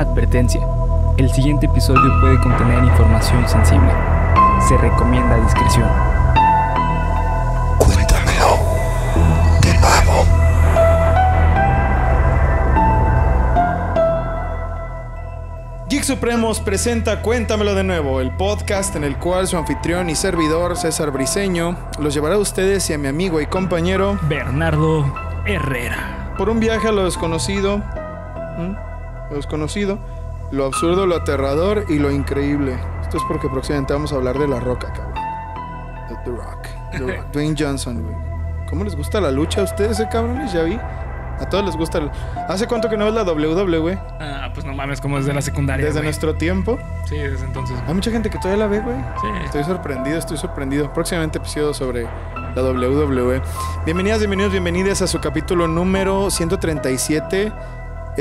Advertencia. El siguiente episodio puede contener información sensible. Se recomienda discreción. Cuéntamelo. De nuevo. Geek Supremos presenta Cuéntamelo de nuevo, el podcast en el cual su anfitrión y servidor César Briseño los llevará a ustedes y a mi amigo y compañero Bernardo Herrera. Por un viaje a lo desconocido lo desconocido, lo absurdo, lo aterrador y lo increíble. Esto es porque próximamente vamos a hablar de La Roca, cabrón. De The Rock. Dwayne Johnson, güey. ¿Cómo les gusta la lucha a ustedes, eh, cabrones? Ya vi. A todos les gusta. ¿Hace cuánto que no ves la WWE? Ah, pues no mames, como desde la secundaria. Desde nuestro tiempo. Sí, desde entonces. Hay mucha gente que todavía la ve, güey. Sí. Estoy sorprendido, estoy sorprendido. Próximamente episodio sobre la WWE. Bienvenidas, bienvenidos, bienvenidas a su capítulo número 137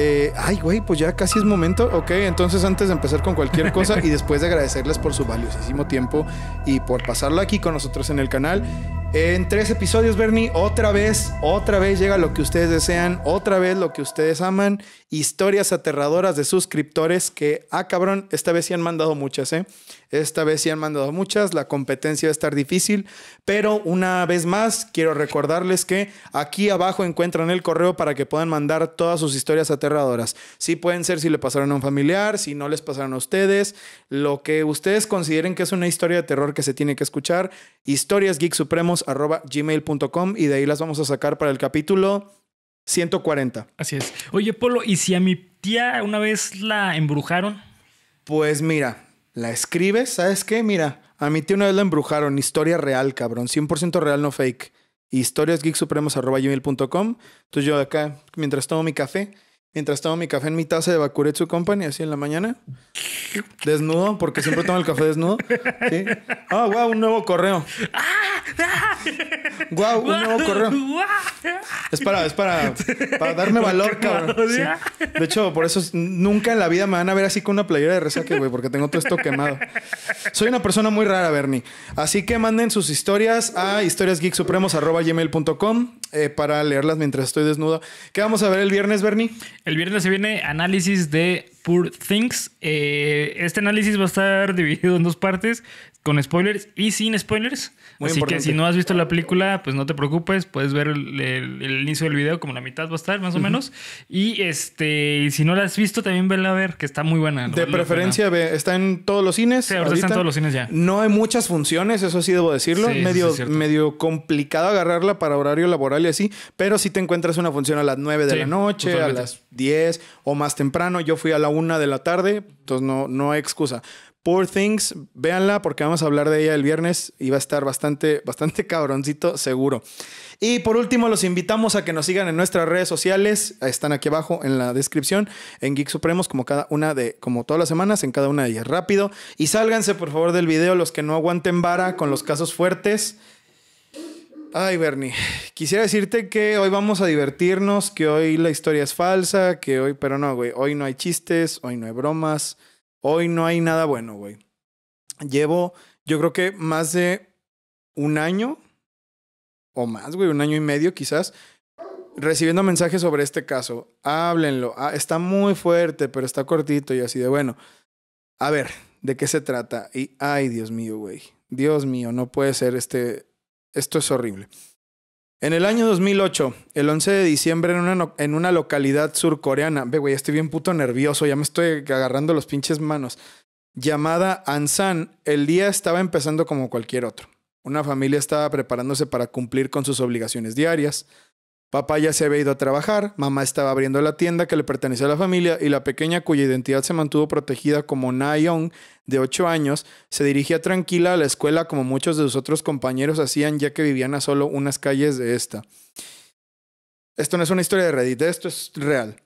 eh, ay, güey, pues ya casi es momento. Ok, entonces antes de empezar con cualquier cosa y después de agradecerles por su valiosísimo tiempo y por pasarlo aquí con nosotros en el canal. En tres episodios, Bernie, otra vez, otra vez llega lo que ustedes desean, otra vez lo que ustedes aman, historias aterradoras de suscriptores que, ah, cabrón, esta vez sí han mandado muchas, ¿eh? Esta vez sí han mandado muchas, la competencia va a estar difícil, pero una vez más quiero recordarles que aquí abajo encuentran el correo para que puedan mandar todas sus historias aterradoras. Sí pueden ser si le pasaron a un familiar, si no les pasaron a ustedes, lo que ustedes consideren que es una historia de terror que se tiene que escuchar, historiasgeeksupremos@gmail.com y de ahí las vamos a sacar para el capítulo 140. Así es. Oye, Polo, ¿y si a mi tía una vez la embrujaron? Pues mira, la escribes, ¿sabes qué? Mira, a mi tío una vez la embrujaron, historia real, cabrón, 100% real, no fake. Historiasgeeksupremos.com. Entonces yo acá, mientras tomo mi café, mientras tomo mi café en mi taza de Bakuretsu Company, así en la mañana. Desnudo, porque siempre tomo el café desnudo. Ah, wow, un nuevo correo. Wow, un nuevo correo. Es para, es para, para darme valor, cabrón. De hecho, por eso nunca en la vida me van a ver así con una playera de resaque, güey, porque tengo todo esto quemado. Soy una persona muy rara, Bernie. Así que manden sus historias a historiasgeeksupremos.com eh, para leerlas mientras estoy desnuda. ¿Qué vamos a ver el viernes, Bernie? El viernes se viene análisis de Poor Things. Eh, este análisis va a estar dividido en dos partes, con spoilers y sin spoilers. Así que si no has visto la película, pues no te preocupes, puedes ver el, inicio del video, como la mitad va a estar, más o menos. Y este, si no la has visto, también vela a ver, que está muy buena. De preferencia, está en todos los cines. Sí, ahorita, todos los cines ya. No hay muchas funciones, eso sí debo decirlo. medio, medio complicado agarrarla para horario laboral y así, pero si te encuentras una función a las 9 de la noche, a las 10 o más temprano. Yo fui a la 1 de la tarde, entonces no, no hay excusa. Poor Things, véanla porque vamos a hablar de ella el viernes y va a estar bastante, bastante cabroncito, seguro. Y por último, los invitamos a que nos sigan en nuestras redes sociales. Están aquí abajo en la descripción, en Geek Supremos, como cada una de, como todas las semanas, en cada una de ellas. Rápido. Y sálganse, por favor, del video los que no aguanten vara con los casos fuertes. Ay, Bernie, quisiera decirte que hoy vamos a divertirnos, que hoy la historia es falsa, que hoy, pero no, güey, hoy no hay chistes, hoy no hay bromas. Hoy no hay nada bueno, güey. Llevo, yo creo que más de un año o más, güey, un año y medio quizás, recibiendo mensajes sobre este caso. Háblenlo. Ah, está muy fuerte, pero está cortito y así de bueno. A ver, ¿de qué se trata? Y ay, Dios mío, güey. Dios mío, no puede ser este. Esto es horrible. En el año 2008, el 11 de diciembre, en una, en una localidad surcoreana, ve, güey, estoy bien puto nervioso, ya me estoy agarrando los pinches manos, llamada Ansan, el día estaba empezando como cualquier otro. Una familia estaba preparándose para cumplir con sus obligaciones diarias. Papá ya se había ido a trabajar, mamá estaba abriendo la tienda que le pertenecía a la familia y la pequeña cuya identidad se mantuvo protegida como Na de 8 años, se dirigía tranquila a la escuela como muchos de sus otros compañeros hacían ya que vivían a solo unas calles de esta. Esto no es una historia de Reddit, esto es real.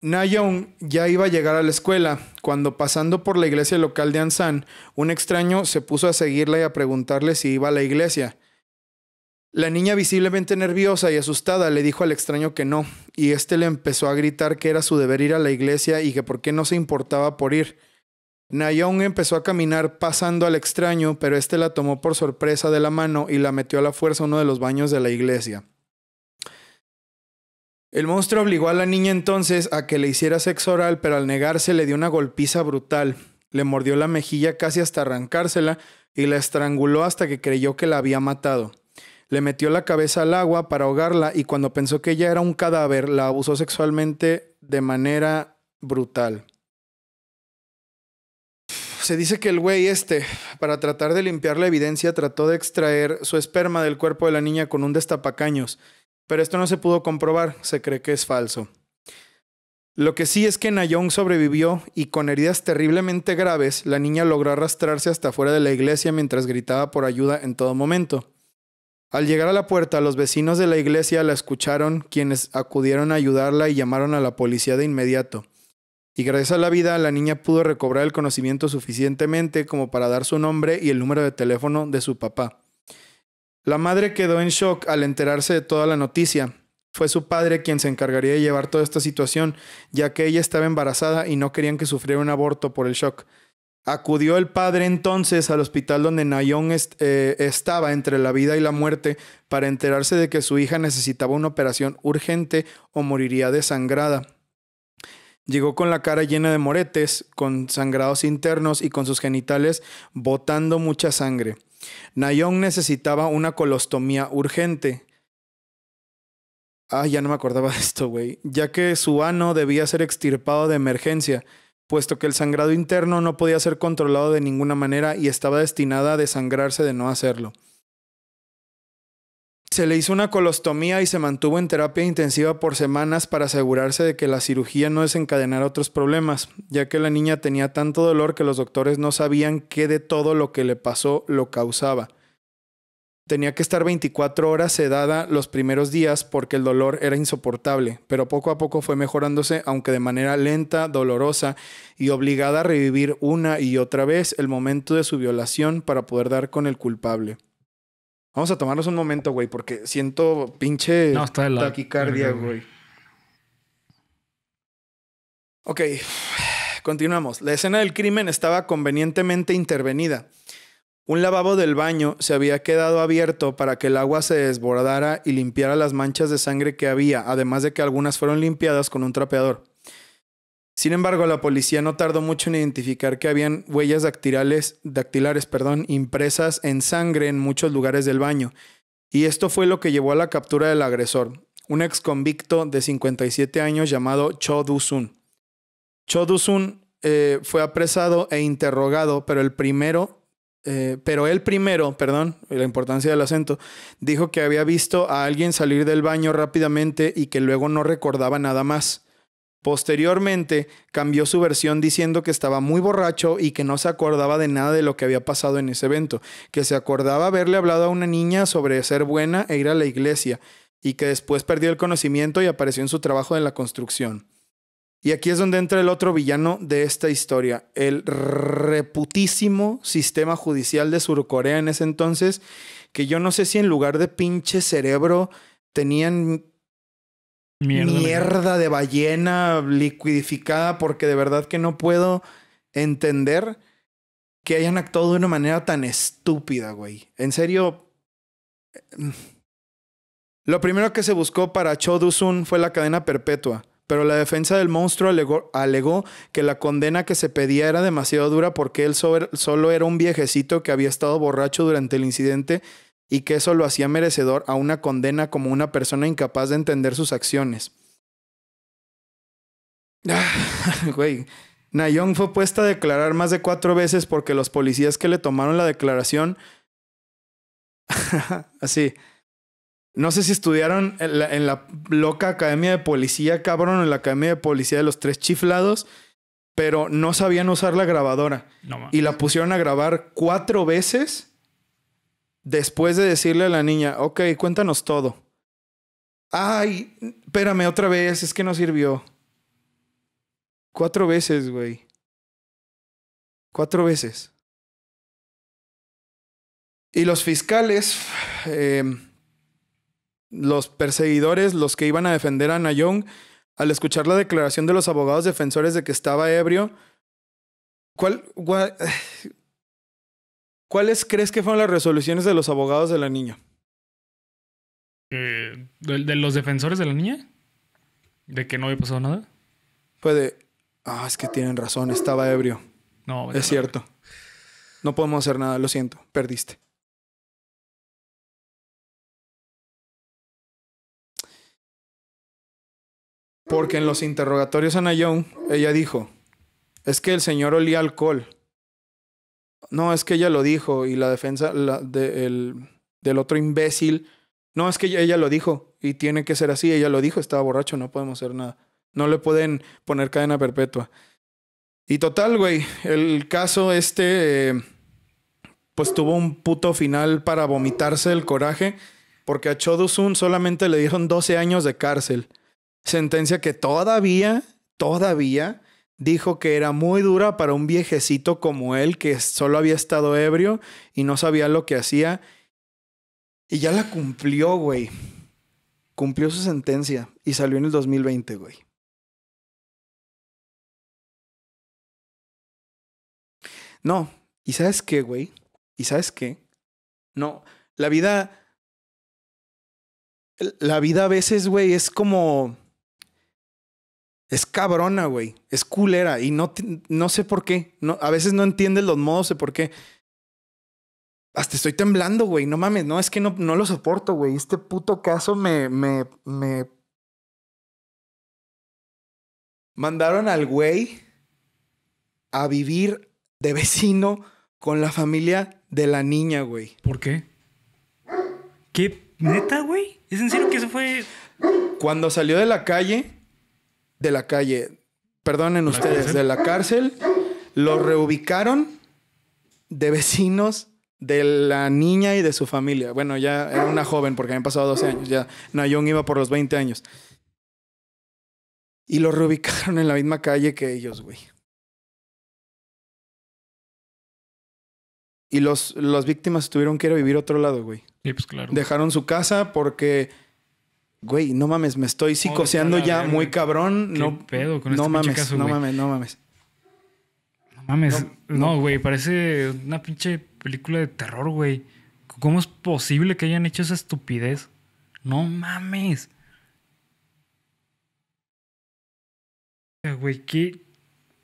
Na ya iba a llegar a la escuela cuando pasando por la iglesia local de Ansan, un extraño se puso a seguirla y a preguntarle si iba a la iglesia. La niña visiblemente nerviosa y asustada le dijo al extraño que no, y éste le empezó a gritar que era su deber ir a la iglesia y que por qué no se importaba por ir. Nayong empezó a caminar pasando al extraño, pero éste la tomó por sorpresa de la mano y la metió a la fuerza uno de los baños de la iglesia. El monstruo obligó a la niña entonces a que le hiciera sexo oral, pero al negarse le dio una golpiza brutal. Le mordió la mejilla casi hasta arrancársela y la estranguló hasta que creyó que la había matado. Le metió la cabeza al agua para ahogarla y cuando pensó que ella era un cadáver, la abusó sexualmente de manera brutal. Se dice que el güey este, para tratar de limpiar la evidencia, trató de extraer su esperma del cuerpo de la niña con un destapacaños, pero esto no se pudo comprobar, se cree que es falso. Lo que sí es que Nayong sobrevivió y con heridas terriblemente graves, la niña logró arrastrarse hasta fuera de la iglesia mientras gritaba por ayuda en todo momento. Al llegar a la puerta, los vecinos de la iglesia la escucharon, quienes acudieron a ayudarla y llamaron a la policía de inmediato. Y gracias a la vida, la niña pudo recobrar el conocimiento suficientemente como para dar su nombre y el número de teléfono de su papá. La madre quedó en shock al enterarse de toda la noticia. Fue su padre quien se encargaría de llevar toda esta situación, ya que ella estaba embarazada y no querían que sufriera un aborto por el shock. Acudió el padre entonces al hospital donde Nayón eh, estaba entre la vida y la muerte para enterarse de que su hija necesitaba una operación urgente o moriría desangrada. Llegó con la cara llena de moretes, con sangrados internos y con sus genitales botando mucha sangre. Nayón necesitaba una colostomía urgente. Ah, ya no me acordaba de esto, güey. Ya que su ano debía ser extirpado de emergencia puesto que el sangrado interno no podía ser controlado de ninguna manera y estaba destinada a desangrarse de no hacerlo. Se le hizo una colostomía y se mantuvo en terapia intensiva por semanas para asegurarse de que la cirugía no desencadenara otros problemas, ya que la niña tenía tanto dolor que los doctores no sabían qué de todo lo que le pasó lo causaba. Tenía que estar 24 horas sedada los primeros días porque el dolor era insoportable, pero poco a poco fue mejorándose, aunque de manera lenta, dolorosa y obligada a revivir una y otra vez el momento de su violación para poder dar con el culpable. Vamos a tomarnos un momento, güey, porque siento pinche taquicardia, güey. Ok, continuamos. La escena del crimen estaba convenientemente intervenida un lavabo del baño se había quedado abierto para que el agua se desbordara y limpiara las manchas de sangre que había, además de que algunas fueron limpiadas con un trapeador. Sin embargo, la policía no tardó mucho en identificar que habían huellas dactilares, dactilares perdón, impresas en sangre en muchos lugares del baño, y esto fue lo que llevó a la captura del agresor, un ex convicto de 57 años llamado Cho Dusun. Cho Dusun eh, fue apresado e interrogado, pero el primero eh, pero él primero, perdón, la importancia del acento, dijo que había visto a alguien salir del baño rápidamente y que luego no recordaba nada más. Posteriormente cambió su versión diciendo que estaba muy borracho y que no se acordaba de nada de lo que había pasado en ese evento, que se acordaba haberle hablado a una niña sobre ser buena e ir a la iglesia, y que después perdió el conocimiento y apareció en su trabajo en la construcción. Y aquí es donde entra el otro villano de esta historia, el reputísimo sistema judicial de Surcorea en ese entonces, que yo no sé si en lugar de pinche cerebro tenían mierda, de ballena liquidificada, porque de verdad que no puedo entender que hayan actuado de una manera tan estúpida, güey. En serio... Eh, lo primero que se buscó para Cho Doo-sun fue la cadena perpetua pero la defensa del monstruo alegó, que la condena que se pedía era demasiado dura porque él solo era un viejecito que había estado borracho durante el incidente y que eso lo hacía merecedor a una condena como una persona incapaz de entender sus acciones. Ah, güey. Nayong fue puesta a declarar más de cuatro veces porque los policías que le tomaron la declaración. Así. No sé si estudiaron en la, loca academia de policía, cabrón, en la academia de policía de los tres chiflados, pero no sabían usar la grabadora. y la pusieron a grabar cuatro veces después de decirle a la niña, ok, cuéntanos todo. Ay, espérame otra vez, es que no sirvió. Cuatro veces, güey. Cuatro veces. Y los fiscales... Eh, los perseguidores, los que iban a defender a Nayong, al escuchar la declaración de los abogados defensores de que estaba ebrio, ¿cuál, ¿cuáles crees que fueron las resoluciones de los abogados de la niña? ¿de, los defensores de la niña? ¿De que no había pasado nada? Fue de, ah, es que tienen razón, estaba ebrio. No, es cierto. No podemos hacer nada, lo siento, perdiste. Porque en los interrogatorios a Nayón, ella dijo, es que el señor olía alcohol. No, es que ella lo dijo y la defensa del otro imbécil, no, es que ella, lo dijo y tiene que ser así, ella lo dijo, estaba borracho, no podemos hacer nada. No le pueden poner cadena perpetua. Y total, güey, el caso este, pues tuvo un puto final para vomitarse el coraje, porque a Chodusun solamente le dieron 12 años de cárcel. Sentencia que todavía, todavía dijo que era muy dura para un viejecito como él que solo había estado ebrio y no sabía lo que hacía. Y ya la cumplió, güey. Cumplió su sentencia y salió en el 2020, güey. No, y sabes qué, güey. Y sabes qué. No, la vida. La vida a veces, güey, es como es cabrona, güey. Es culera y no, no sé por qué. a veces no entiendes los modos de por qué. Hasta estoy temblando, güey. No mames, no, es que no, no lo soporto, güey. Este puto caso me, me, me... Mandaron al güey a vivir de vecino con la familia de la niña, güey. ¿Por qué? ¿Qué? ¿Neta, güey? ¿Es en serio que eso fue...? Cuando salió de la calle de la calle, perdonen ustedes, de la cárcel, lo reubicaron de vecinos de la niña y de su familia. Bueno, ya era una joven porque habían pasado 12 años, ya Nayón iba por los 20 años. Y lo reubicaron en la misma calle que ellos, güey. Y los, las víctimas tuvieron que ir a vivir a otro lado, güey. Sí, pues claro. Dejaron su casa porque güey, no mames, me estoy psicoseando ya muy cabrón. ¿Qué no pedo con no este mames, caso, no mames, no mames. No mames. No, güey, parece una pinche película de terror, güey. ¿Cómo es posible que hayan hecho esa estupidez? No mames. Güey, qué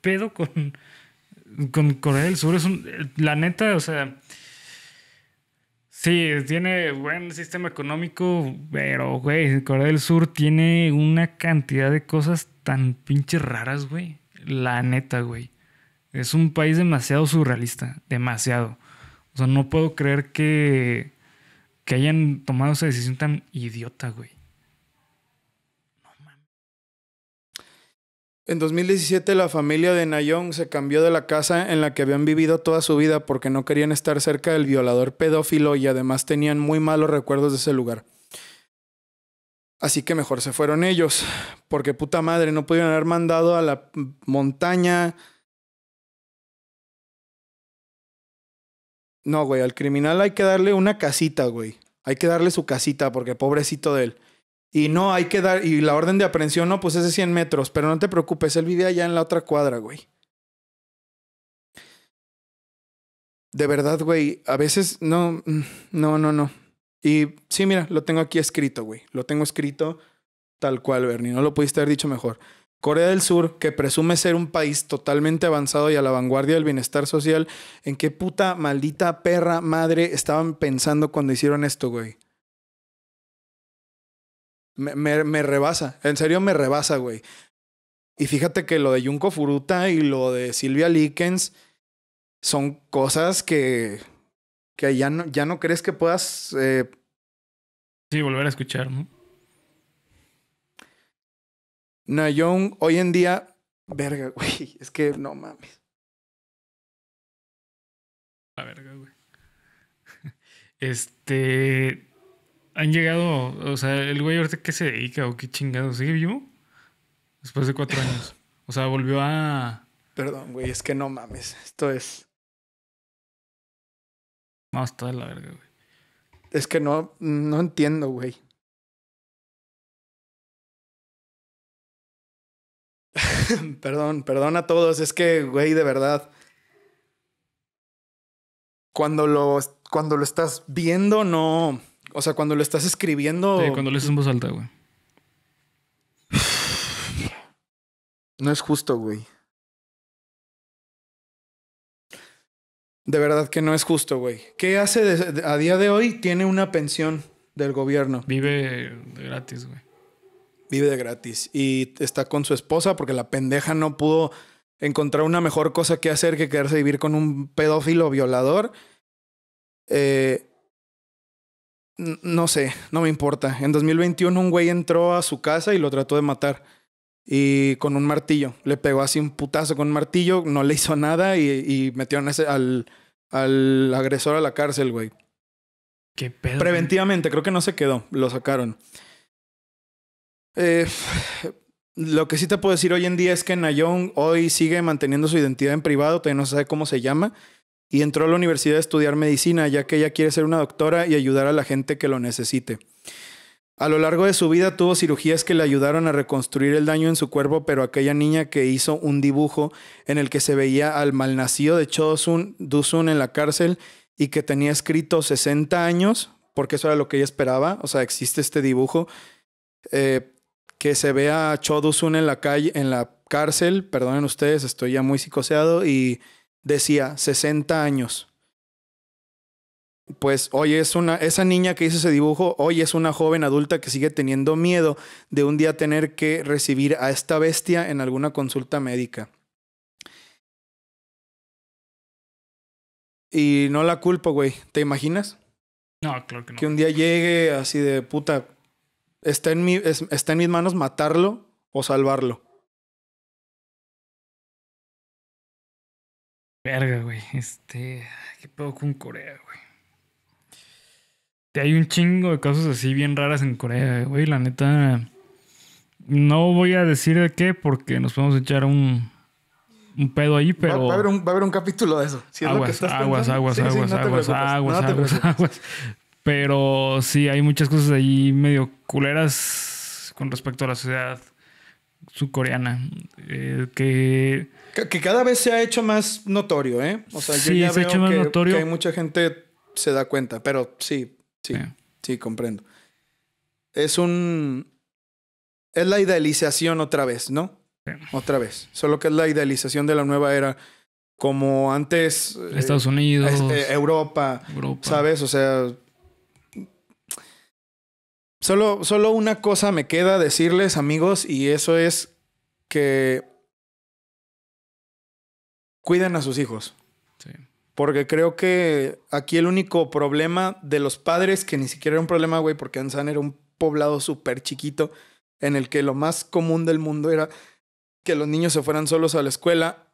pedo con, con Corea del Sur. Es un, la neta, o sea, Sí, tiene buen sistema económico, pero, güey, Corea del Sur tiene una cantidad de cosas tan pinche raras, güey. La neta, güey. Es un país demasiado surrealista, demasiado. O sea, no puedo creer que, que hayan tomado esa decisión tan idiota, güey. En 2017 la familia de Nayong se cambió de la casa en la que habían vivido toda su vida porque no querían estar cerca del violador pedófilo y además tenían muy malos recuerdos de ese lugar. Así que mejor se fueron ellos, porque puta madre, no pudieron haber mandado a la montaña. No, güey, al criminal hay que darle una casita, güey. Hay que darle su casita porque pobrecito de él. Y no, hay que dar, y la orden de aprehensión, no, pues es de 100 metros, pero no te preocupes, el vive allá en la otra cuadra, güey. De verdad, güey, a veces no, no, no, no. Y sí, mira, lo tengo aquí escrito, güey. Lo tengo escrito tal cual, Bernie. No lo pudiste haber dicho mejor. Corea del Sur, que presume ser un país totalmente avanzado y a la vanguardia del bienestar social, ¿en qué puta maldita perra madre estaban pensando cuando hicieron esto, güey? Me, rebasa. En serio, me rebasa, güey. Y fíjate que lo de Junko Furuta y lo de Silvia Likens son cosas que, que ya, no, ya no crees que puedas. Eh, sí, volver a escuchar, ¿no? Nayon, hoy en día. Verga, güey. Es que no mames. La verga, güey. Este han llegado, o sea, el güey ahorita qué se dedica o qué chingado, ¿sigue vivo? Después de cuatro años. O sea, volvió a... Perdón, güey, es que no mames, esto es... No, está de la verga, güey. Es que no, no entiendo, güey. perdón, perdón a todos. Es que, güey, de verdad. Cuando lo, cuando lo estás viendo, no. O sea, cuando lo estás escribiendo. cuando le haces en voz alta, güey. No es justo, güey. De verdad que no es justo, güey. ¿Qué hace a día de hoy? Tiene una pensión del gobierno. Vive de gratis, güey. Vive de gratis. Y está con su esposa porque la pendeja no pudo encontrar una mejor cosa que hacer que quedarse a vivir con un pedófilo violador. Eh, no sé, no me importa. En 2021 un güey entró a su casa y lo trató de matar. Y con un martillo. Le pegó así un putazo con un martillo, no le hizo nada y, y metieron al, agresor a la cárcel, güey. ¿Qué pedo? Preventivamente, creo que no se quedó. Lo sacaron. Eh, lo que sí te puedo decir hoy en día es que Nayon hoy sigue manteniendo su identidad en privado, todavía no se sabe cómo se llama y entró a la universidad a estudiar medicina, ya que ella quiere ser una doctora y ayudar a la gente que lo necesite. A lo largo de su vida tuvo cirugías que le ayudaron a reconstruir el daño en su cuerpo, pero aquella niña que hizo un dibujo en el que se veía al malnacido de Chosun Dusun en la cárcel y que tenía escrito 60 años, porque eso era lo que ella esperaba, o sea, existe este dibujo, eh, que se vea a Cho en la calle, en la cárcel, perdonen ustedes, estoy ya muy psicoseado y decía 60 años. Pues hoy es una, esa niña que hizo ese dibujo, hoy es una joven adulta que sigue teniendo miedo de un día tener que recibir a esta bestia en alguna consulta médica. Y no la culpo, güey. ¿Te imaginas? No, claro que no. Que un día llegue así de puta. Está en, mi, está en mis manos matarlo o salvarlo. Verga, güey. Este. ¿Qué pedo con Corea, güey? Hay un chingo de cosas así bien raras en Corea, güey. La neta. No voy a decir de qué porque nos podemos echar un, un pedo ahí, pero. Va, a haber un, capítulo de eso. aguas, aguas, aguas, aguas, aguas, aguas, aguas, Pero sí, hay muchas cosas ahí medio culeras con respecto a la sociedad subcoreana. Eh, que que, cada vez se ha hecho más notorio, ¿eh? O sea, sí, yo ya se veo hecho más notorio. que hay mucha gente se da cuenta, pero sí, sí, sí, comprendo. Es un... Es la idealización otra vez, ¿no? Otra vez. Solo que es la idealización de la nueva era como antes. Eh, Estados Unidos. Eh, Europa, Europa, ¿Sabes? O sea. Solo, solo una cosa me queda decirles, amigos, y eso es que cuiden a sus hijos. Porque creo que aquí el único problema de los padres, que ni siquiera era un problema, güey, porque Ansan era un poblado súper chiquito, en el que lo más común del mundo era que los niños se fueran solos a la escuela.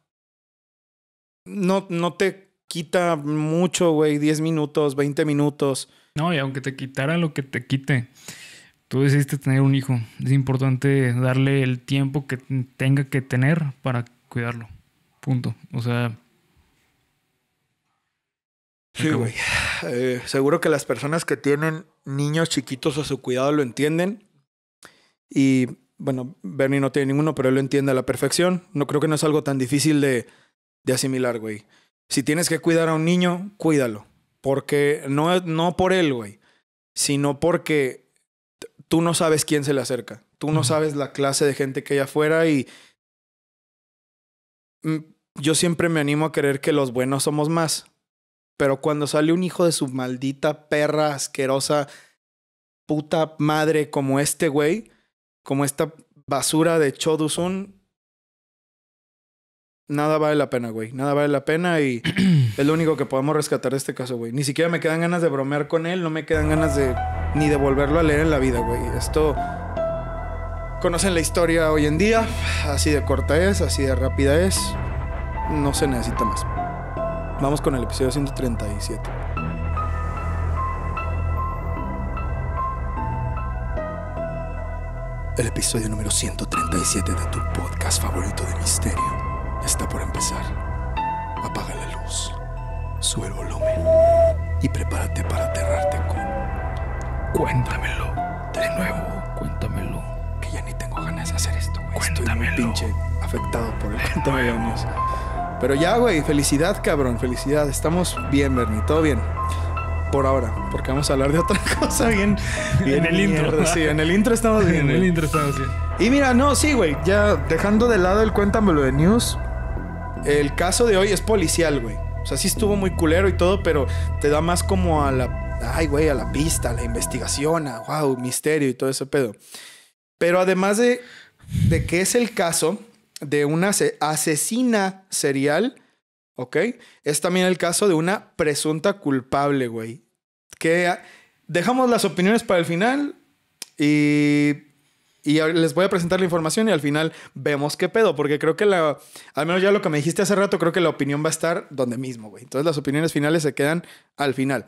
No, no te quita mucho, güey, 10 minutos, 20 minutos. No, y aunque te quitara lo que te quite, tú decidiste tener un hijo. Es importante darle el tiempo que tenga que tener para cuidarlo. Punto. O sea. Sí, güey. Eh, seguro que las personas que tienen niños chiquitos a su cuidado lo entienden. Y bueno, Bernie no tiene ninguno, pero él lo entiende a la perfección. No creo que no es algo tan difícil de, de asimilar, güey. Si tienes que cuidar a un niño, cuídalo. Porque no, no por él, güey, sino porque tú no sabes quién se le acerca. Tú no sabes la clase de gente que hay afuera y mm, yo siempre me animo a creer que los buenos somos más. Pero cuando sale un hijo de su maldita perra asquerosa puta madre como este güey, como esta basura de Chodusun, nada vale la pena, güey. Nada vale la pena y es lo único que podemos rescatar de este caso, güey. Ni siquiera me quedan ganas de bromear con él, no me quedan ganas de ni de volverlo a leer en la vida, güey. Esto conocen la historia hoy en día, así de corta es, así de rápida es no se necesita más. Vamos con el episodio 137. El episodio número 137 de tu podcast favorito de misterio está por empezar. Apaga la luz, sube el volumen y prepárate para aterrarte con... Cuéntamelo. De nuevo, cuéntamelo. Que ya ni tengo ganas de hacer esto. Cuéntamelo. Estoy pinche afectado por el cuéntamelo. Pero ya, güey, felicidad, cabrón, felicidad. Estamos bien, Bernie, todo bien. Por ahora, porque vamos a hablar de otra cosa bien. bien en el intro. Sí, en el intro estamos bien. en el intro Y mira, no, sí, güey, ya dejando de lado el cuéntamelo de news, el caso de hoy es policial, güey. O sea, sí estuvo muy culero y todo, pero te da más como a la. Ay, güey, a la pista, a la investigación, a wow, misterio y todo ese pedo. Pero además de, de que es el caso, de una asesina serial, ¿ok? Es también el caso de una presunta culpable, güey. Que dejamos las opiniones para el final y, y les voy a presentar la información y al final vemos qué pedo, porque creo que la, al menos ya lo que me dijiste hace rato, creo que la opinión va a estar donde mismo, güey. Entonces las opiniones finales se quedan al final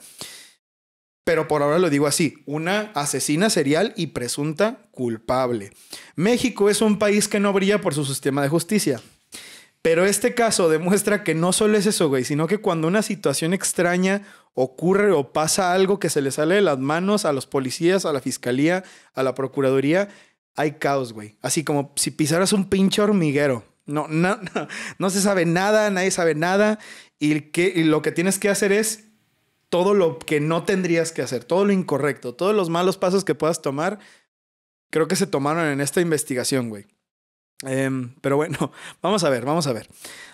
pero por ahora lo digo así, una asesina serial y presunta culpable. México es un país que no brilla por su sistema de justicia. Pero este caso demuestra que no solo es eso, güey, sino que cuando una situación extraña ocurre o pasa algo que se le sale de las manos a los policías, a la fiscalía, a la procuraduría, hay caos, güey. Así como si pisaras un pinche hormiguero. No, no, no, se sabe nada, nadie sabe nada. y lo que tienes que hacer es todo lo que no tendrías que hacer, todo lo incorrecto, todos los malos pasos que puedas tomar, creo que se tomaron en esta investigación, güey. Em, pero bueno, vamos a ver, vamos a ver.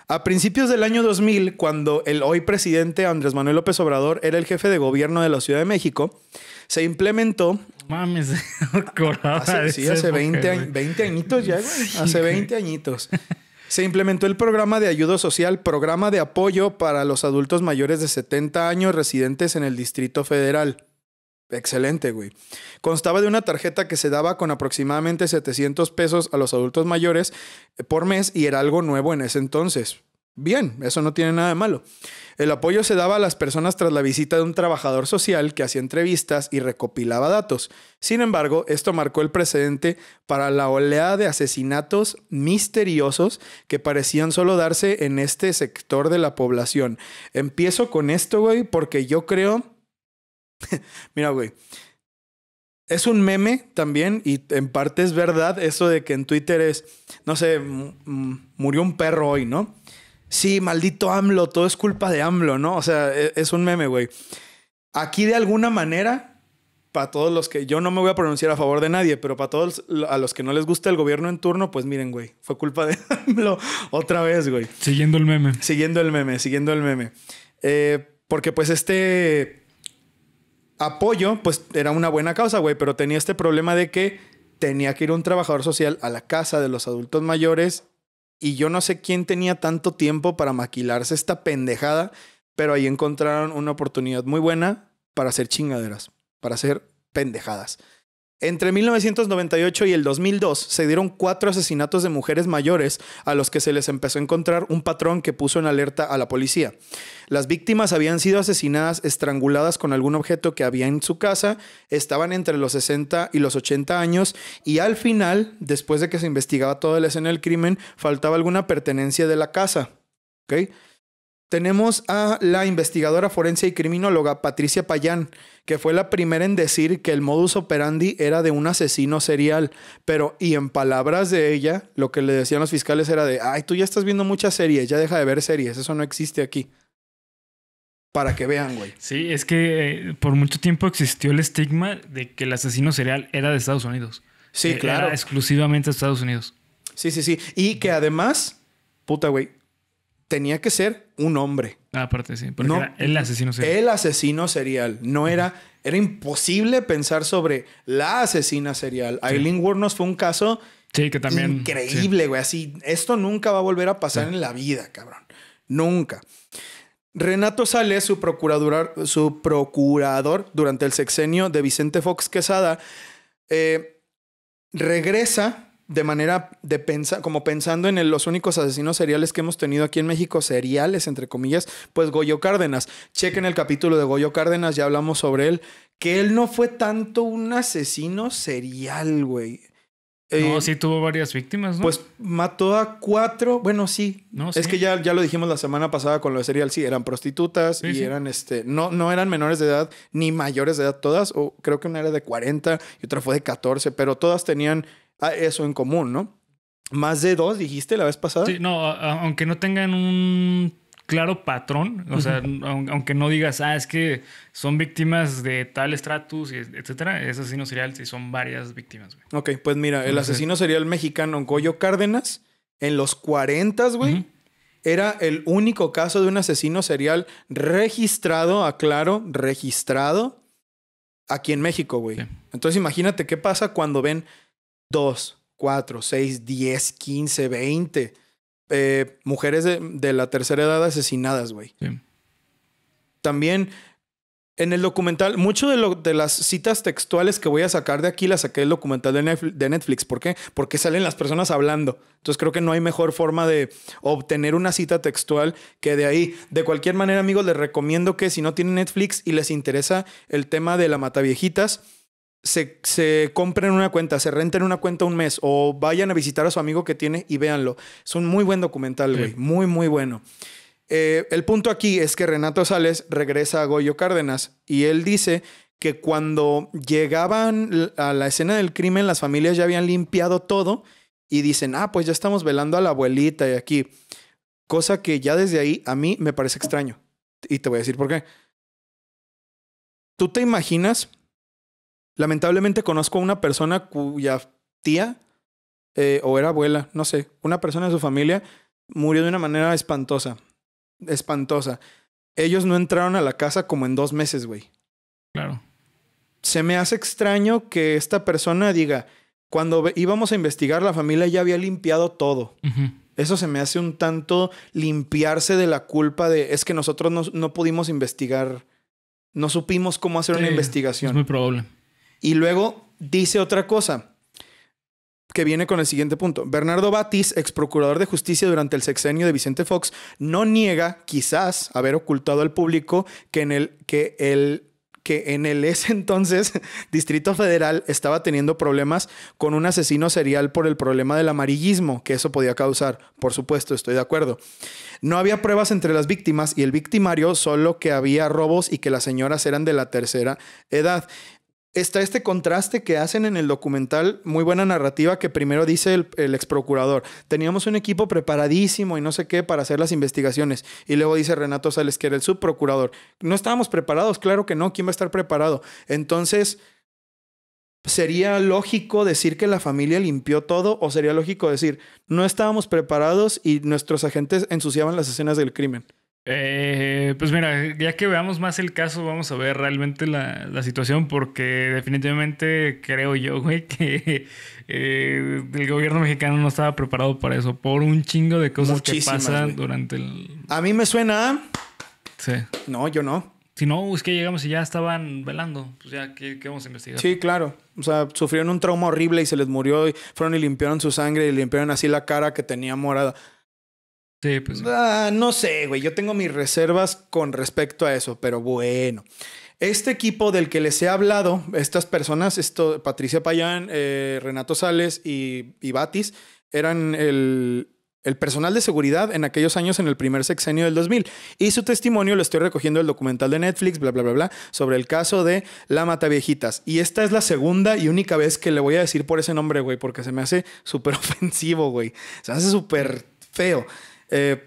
A principios del año 2000, cuando el hoy presidente Andrés Manuel López Obrador era el jefe de gobierno de la Ciudad de México, se implementó... Mames, hace, sí, hace 20, 20 añitos ya, güey. Hace 20 añitos. Se implementó el programa de ayuda social, programa de apoyo para los adultos mayores de 70 años residentes en el Distrito Federal. Excelente, güey. Constaba de una tarjeta que se daba con aproximadamente 700 pesos a los adultos mayores eh, por mes y era algo nuevo en ese entonces. Bien, eso no tiene nada de malo. El apoyo se daba a las personas tras la visita de un trabajador social que hacía entrevistas y recopilaba datos. Sin embargo, esto marcó el precedente para la oleada de asesinatos misteriosos que parecían solo darse en este sector de la población. Empiezo con esto, güey, porque yo creo... Mira, güey. Es un meme también y en parte es verdad eso de que en Twitter es, no sé, murió un perro hoy, ¿no? sí, maldito AMLO, todo es culpa de AMLO, ¿no? O sea, e, es un meme, güey. Aquí de alguna manera, para todos los que, yo no me voy a pronunciar a favor de nadie, pero para todos a los que no les gusta el gobierno en turno, pues miren, güey, fue culpa de AMLO otra vez, güey. Siguiendo el meme. Siguiendo el meme, siguiendo el meme. Eh, porque pues este apoyo, pues era una buena causa, güey, pero tenía este problema de que tenía que ir un trabajador social a la casa de los adultos mayores y yo no sé quién tenía tanto tiempo para maquilarse esta pendejada, pero ahí encontraron una oportunidad muy buena para hacer chingaderas, para hacer pendejadas. Entre 1998 y el 2002 se dieron cuatro asesinatos de mujeres mayores a los que se les empezó a encontrar un patrón que puso en alerta a la policía. Las víctimas habían sido asesinadas estranguladas con algún objeto que había en su casa, estaban entre los 60 y los 80 años y al final, después de que se investigaba toda la escena del crimen, faltaba alguna pertenencia de la casa. ¿ok?, tenemos a la investigadora forense y criminóloga Patricia Payán, que fue la primera en decir que el modus operandi era de un asesino serial, pero y en palabras de ella, lo que le decían los fiscales era de, ay, tú ya estás viendo muchas series, ya deja de ver series, eso no existe aquí. Para que vean, güey. Sí, es que eh, por mucho tiempo existió el estigma de que el asesino serial era de Estados Unidos. Sí, eh, claro. exclusivamente de Estados Unidos. Sí, sí, sí. Y que además, puta, güey, tenía que ser un hombre. Ah, aparte, sí. Porque era el asesino serial. El asesino serial. No era. Era imposible pensar sobre la asesina serial. Aileen Wuornos fue un caso. Sí, que también. Increíble, güey. Así. Esto nunca va a volver a pasar en la vida, cabrón. Nunca. Renato Sales, su, procurador, su procurador durante el sexenio de Vicente Fox Quesada, eh, regresa de manera de pensar, como pensando en los únicos asesinos seriales que hemos tenido aquí en México, seriales, entre comillas, pues Goyo Cárdenas. Chequen el capítulo de Goyo Cárdenas, ya hablamos sobre él, que él no fue tanto un asesino serial, güey. No, eh, sí tuvo varias víctimas, ¿no? Pues mató a cuatro. Bueno, sí. No, es que ya, ya lo dijimos la semana pasada con lo de serial. Sí, eran prostitutas y eran este. No, no eran menores de edad ni mayores de edad todas. O creo que una era de 40 y otra fue de 14, pero todas tenían eso en común, ¿no? Más de dos, dijiste la vez pasada. Sí, no, aunque no tengan un claro patrón, o sea, aunque no digas, ah, es que son víctimas de tal estratus, etcétera, es asesino serial si son varias víctimas. Güey. Ok, pues mira, el asesino serial mexicano Goyo Cárdenas, en los 40, güey, era el único caso de un asesino serial registrado, aclaro, registrado aquí en México, güey. Entonces imagínate qué pasa cuando ven 2, 4, 6, 10, 15, 20 mujeres de, la tercera edad asesinadas, güey. También en el documental, mucho de, lo, de las citas textuales que voy a sacar de aquí las saqué del documental de Netflix, de Netflix. ¿Por qué? Porque salen las personas hablando. Entonces creo que no hay mejor forma de obtener una cita textual que de ahí. De cualquier manera, amigos, les recomiendo que si no tienen Netflix y les interesa el tema de la mata viejitas, se, se, compren una cuenta, se renten una cuenta un mes o vayan a visitar a su amigo que tiene y véanlo. Es un muy buen documental, güey. Muy, muy bueno. Eh, el punto aquí es que Renato Sales regresa a Goyo Cárdenas y él dice que cuando llegaban a la escena del crimen, las familias ya habían limpiado todo y dicen, ah, pues ya estamos velando a la abuelita y aquí. Cosa que ya desde ahí a mí me parece extraño. Y te voy a decir por qué. ¿Tú te imaginas Lamentablemente conozco a una persona cuya tía eh, o era abuela, no sé, una persona de su familia murió de una manera espantosa. Espantosa. Ellos no entraron a la casa como en dos meses, güey. Claro. Se me hace extraño que esta persona diga, cuando íbamos a investigar, la familia ya había limpiado todo. Eso se me hace un tanto limpiarse de la culpa de, es que nosotros no, no pudimos investigar, no supimos cómo hacer una investigación. Es muy probable. Y luego dice otra cosa que viene con el siguiente punto. Bernardo Batis, ex procurador de justicia durante el sexenio de Vicente Fox, no niega quizás haber ocultado al público que en el que el que en el ese entonces Distrito Federal estaba teniendo problemas con un asesino serial por el problema del amarillismo que eso podía causar. Por supuesto, estoy de acuerdo. No había pruebas entre las víctimas y el victimario, solo que había robos y que las señoras eran de la tercera edad está este contraste que hacen en el documental, muy buena narrativa que primero dice el, exprocurador. teníamos un equipo preparadísimo y no sé qué para hacer las investigaciones. Y luego dice Renato Sales, que era el subprocurador, no estábamos preparados, claro que no, ¿quién va a estar preparado? Entonces, ¿sería lógico decir que la familia limpió todo o sería lógico decir, no estábamos preparados y nuestros agentes ensuciaban las escenas del crimen? Eh, pues mira, ya que veamos más el caso, vamos a ver realmente la, situación, porque definitivamente creo yo, güey, que eh, el gobierno mexicano no estaba preparado para eso, por un chingo de cosas que pasan durante el... A mí me suena... Sí. No, yo no. Si no, es que llegamos y ya estaban velando, pues ya, ¿qué, qué vamos a investigar? Sí, claro. O sea, sufrieron un trauma horrible y se les murió y fueron y limpiaron su sangre y limpiaron así la cara que tenía morada. Pues ah, no sé, güey. Yo tengo mis reservas con respecto a eso, pero bueno. Este equipo del que les he hablado, estas personas, esto, Patricia Payán, eh, Renato Sales y, Batis, eran el, personal de seguridad en aquellos años en el primer sexenio del 2000. Y su testimonio lo estoy recogiendo el documental de Netflix, bla, bla, bla, bla, sobre el caso de La mata viejitas Y esta es la segunda y única vez que le voy a decir por ese nombre, güey, porque se me hace súper ofensivo, güey. Se me hace súper feo. Eh,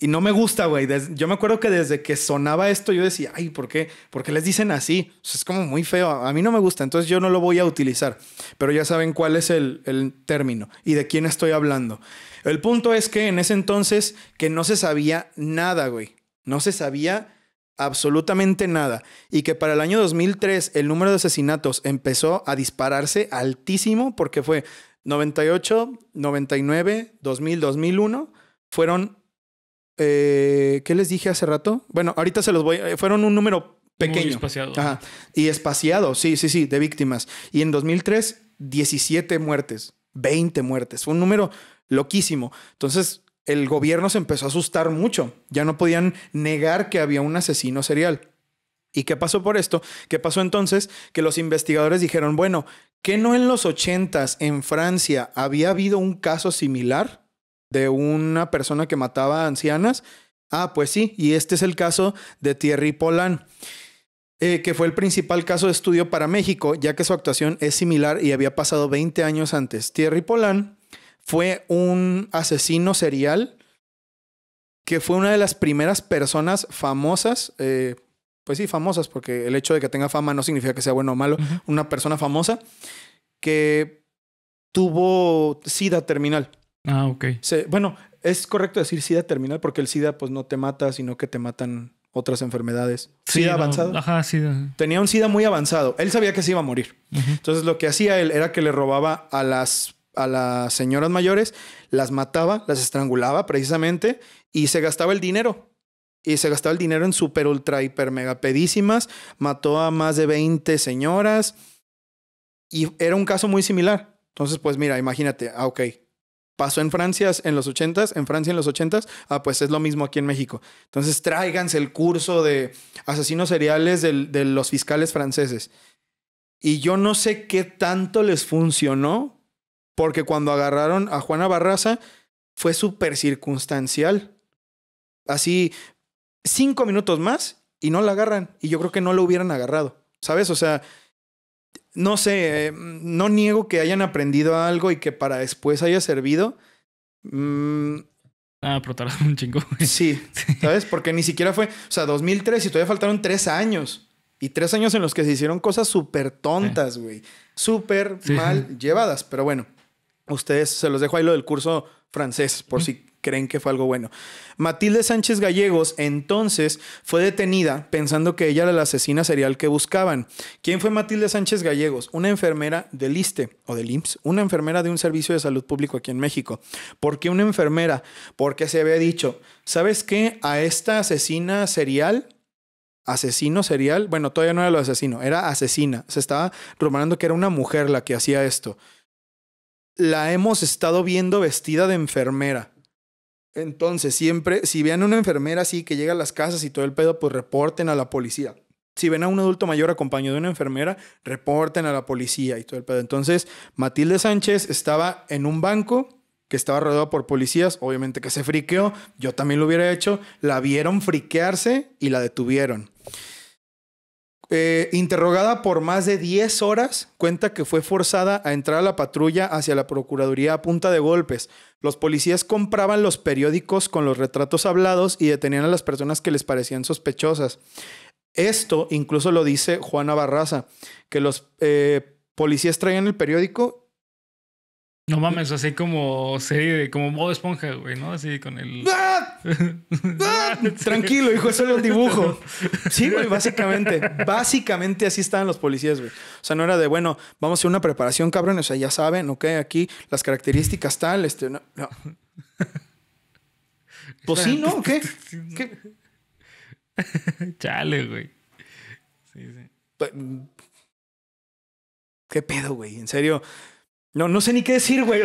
y no me gusta, güey. Yo me acuerdo que desde que sonaba esto, yo decía, ay, ¿por qué? ¿Por qué les dicen así? es como muy feo. A mí no me gusta, entonces yo no lo voy a utilizar. Pero ya saben cuál es el, el término y de quién estoy hablando. El punto es que en ese entonces, que no se sabía nada, güey. No se sabía absolutamente nada. Y que para el año 2003 el número de asesinatos empezó a dispararse altísimo porque fue 98, 99, 2000, 2001 fueron, eh, ¿qué les dije hace rato? Bueno, ahorita se los voy, eh, fueron un número pequeño. Muy espaciado. Y espaciado, sí, sí, sí, de víctimas. Y en 2003, 17 muertes, 20 muertes. Fue un número loquísimo. Entonces, el gobierno se empezó a asustar mucho. Ya no podían negar que había un asesino serial. ¿Y qué pasó por esto? ¿Qué pasó entonces? Que los investigadores dijeron, bueno, ¿que no en los 80 en Francia había habido un caso similar? de una persona que mataba a ancianas. Ah, pues sí, y este es el caso de Thierry Polan. Eh, que fue el principal caso de estudio para México, ya que su actuación es similar y había pasado 20 años antes. Thierry Polan fue un asesino serial que fue una de las primeras personas famosas, eh, pues sí, famosas, porque el hecho de que tenga fama no significa que sea bueno o malo, una persona famosa que tuvo sida terminal. Ah, ok. bueno, es correcto decir SIDA terminal porque el SIDA pues no te mata, sino que te matan otras enfermedades. SIDA avanzado. Ajá, SIDA. Tenía un SIDA muy avanzado. Él sabía que se iba a morir. Entonces lo que hacía él era que le robaba a las a las señoras mayores, las mataba, las estrangulaba precisamente y se gastaba el dinero y se gastaba el dinero en super, ultra, hiper, mega pedísimas. Mató a más de 20 señoras. Y era un caso muy similar. Entonces, pues mira, imagínate, ah, ok, pasó en Francia en los 80 en Francia en los 80 ah, pues es lo mismo aquí en México. Entonces tráiganse el curso de asesinos seriales del, de los fiscales franceses. Y yo no sé qué tanto les funcionó, porque cuando agarraron a Juana Barraza fue súper circunstancial. Así, cinco minutos más y no la agarran. Y yo creo que no lo hubieran agarrado, ¿sabes? O sea, no sé, no niego que hayan aprendido algo y que para después haya servido. Mm, ah, pero un chingo. Sí, ¿sabes? Porque ni siquiera fue, o sea, 2003 y todavía faltaron tres años. Y tres años en los que se hicieron cosas súper tontas, güey. Súper mal llevadas. Pero bueno, ustedes se los dejo ahí lo del curso francés, por si creen que fue algo bueno. Matilde Sánchez Gallegos entonces fue detenida pensando que ella era la asesina serial que buscaban. ¿Quién fue Matilde Sánchez Gallegos? Una enfermera del ISTE o del IMSS, una enfermera de un servicio de salud público aquí en México. ¿Por qué una enfermera? Porque se había dicho, ¿sabes qué? A esta asesina serial asesino serial, bueno, todavía no era lo asesino, era asesina. Se estaba rumorando que era una mujer la que hacía esto. La hemos estado viendo vestida de enfermera. Entonces, siempre, si vean una enfermera así que llega a las casas y todo el pedo, pues reporten a la policía. Si ven a un adulto mayor acompañado de una enfermera, reporten a la policía y todo el pedo. Entonces, Matilde Sánchez estaba en un banco que estaba rodeado por policías, obviamente que se friqueó, yo también lo hubiera hecho, la vieron friquearse y la detuvieron. Eh, interrogada por más de 10 horas, cuenta que fue forzada a entrar a la patrulla hacia la Procuraduría a punta de golpes. Los policías compraban los periódicos con los retratos hablados y detenían a las personas que les parecían sospechosas. Esto incluso lo dice Juana Barraza, que los eh, policías traían el periódico no mames, así como serie de como modo esponja, güey, ¿no? Así con el. ¡Ah! ¡Ah! Tranquilo, hijo, eso era un dibujo. Sí, güey, básicamente. Básicamente así estaban los policías, güey. O sea, no era de, bueno, vamos a hacer una preparación, cabrón. O sea, ya saben, ok, aquí las características tal, este, no. no. Pues sí, ¿no? ¿Qué? ¿Qué? Chale, güey. Sí, sí. ¿Qué pedo, güey? En serio. No, no sé ni qué decir, güey.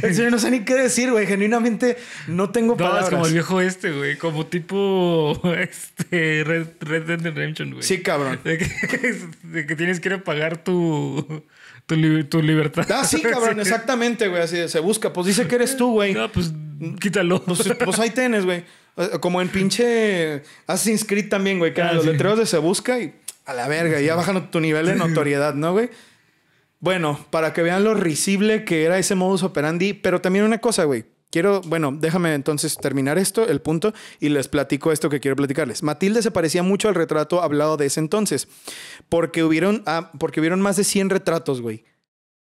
Pues no sé ni qué decir, güey. Genuinamente no tengo no, como el viejo este, güey. Como tipo este Red, Dead Redemption, güey. Sí, cabrón. De que, tienes que ir a pagar tu, libertad. Ah, sí, cabrón. Exactamente, güey. Así se busca. Pues dice que eres tú, güey. No, pues quítalo. Pues, pues ahí tienes, güey. Eh, como en pinche Assassin's Creed también, güey. Que ah, los letreros de se busca y a la verga. Y ya bajan tu nivel de notoriedad, ¿no, güey? Bueno, para que vean lo risible que era ese modus operandi, pero también una cosa, güey. Quiero, bueno, déjame entonces terminar esto, el punto, y les platico esto que quiero platicarles. Matilde se parecía mucho al retrato hablado de ese entonces, porque hubieron, ah, porque hubieron más de 100 retratos, güey.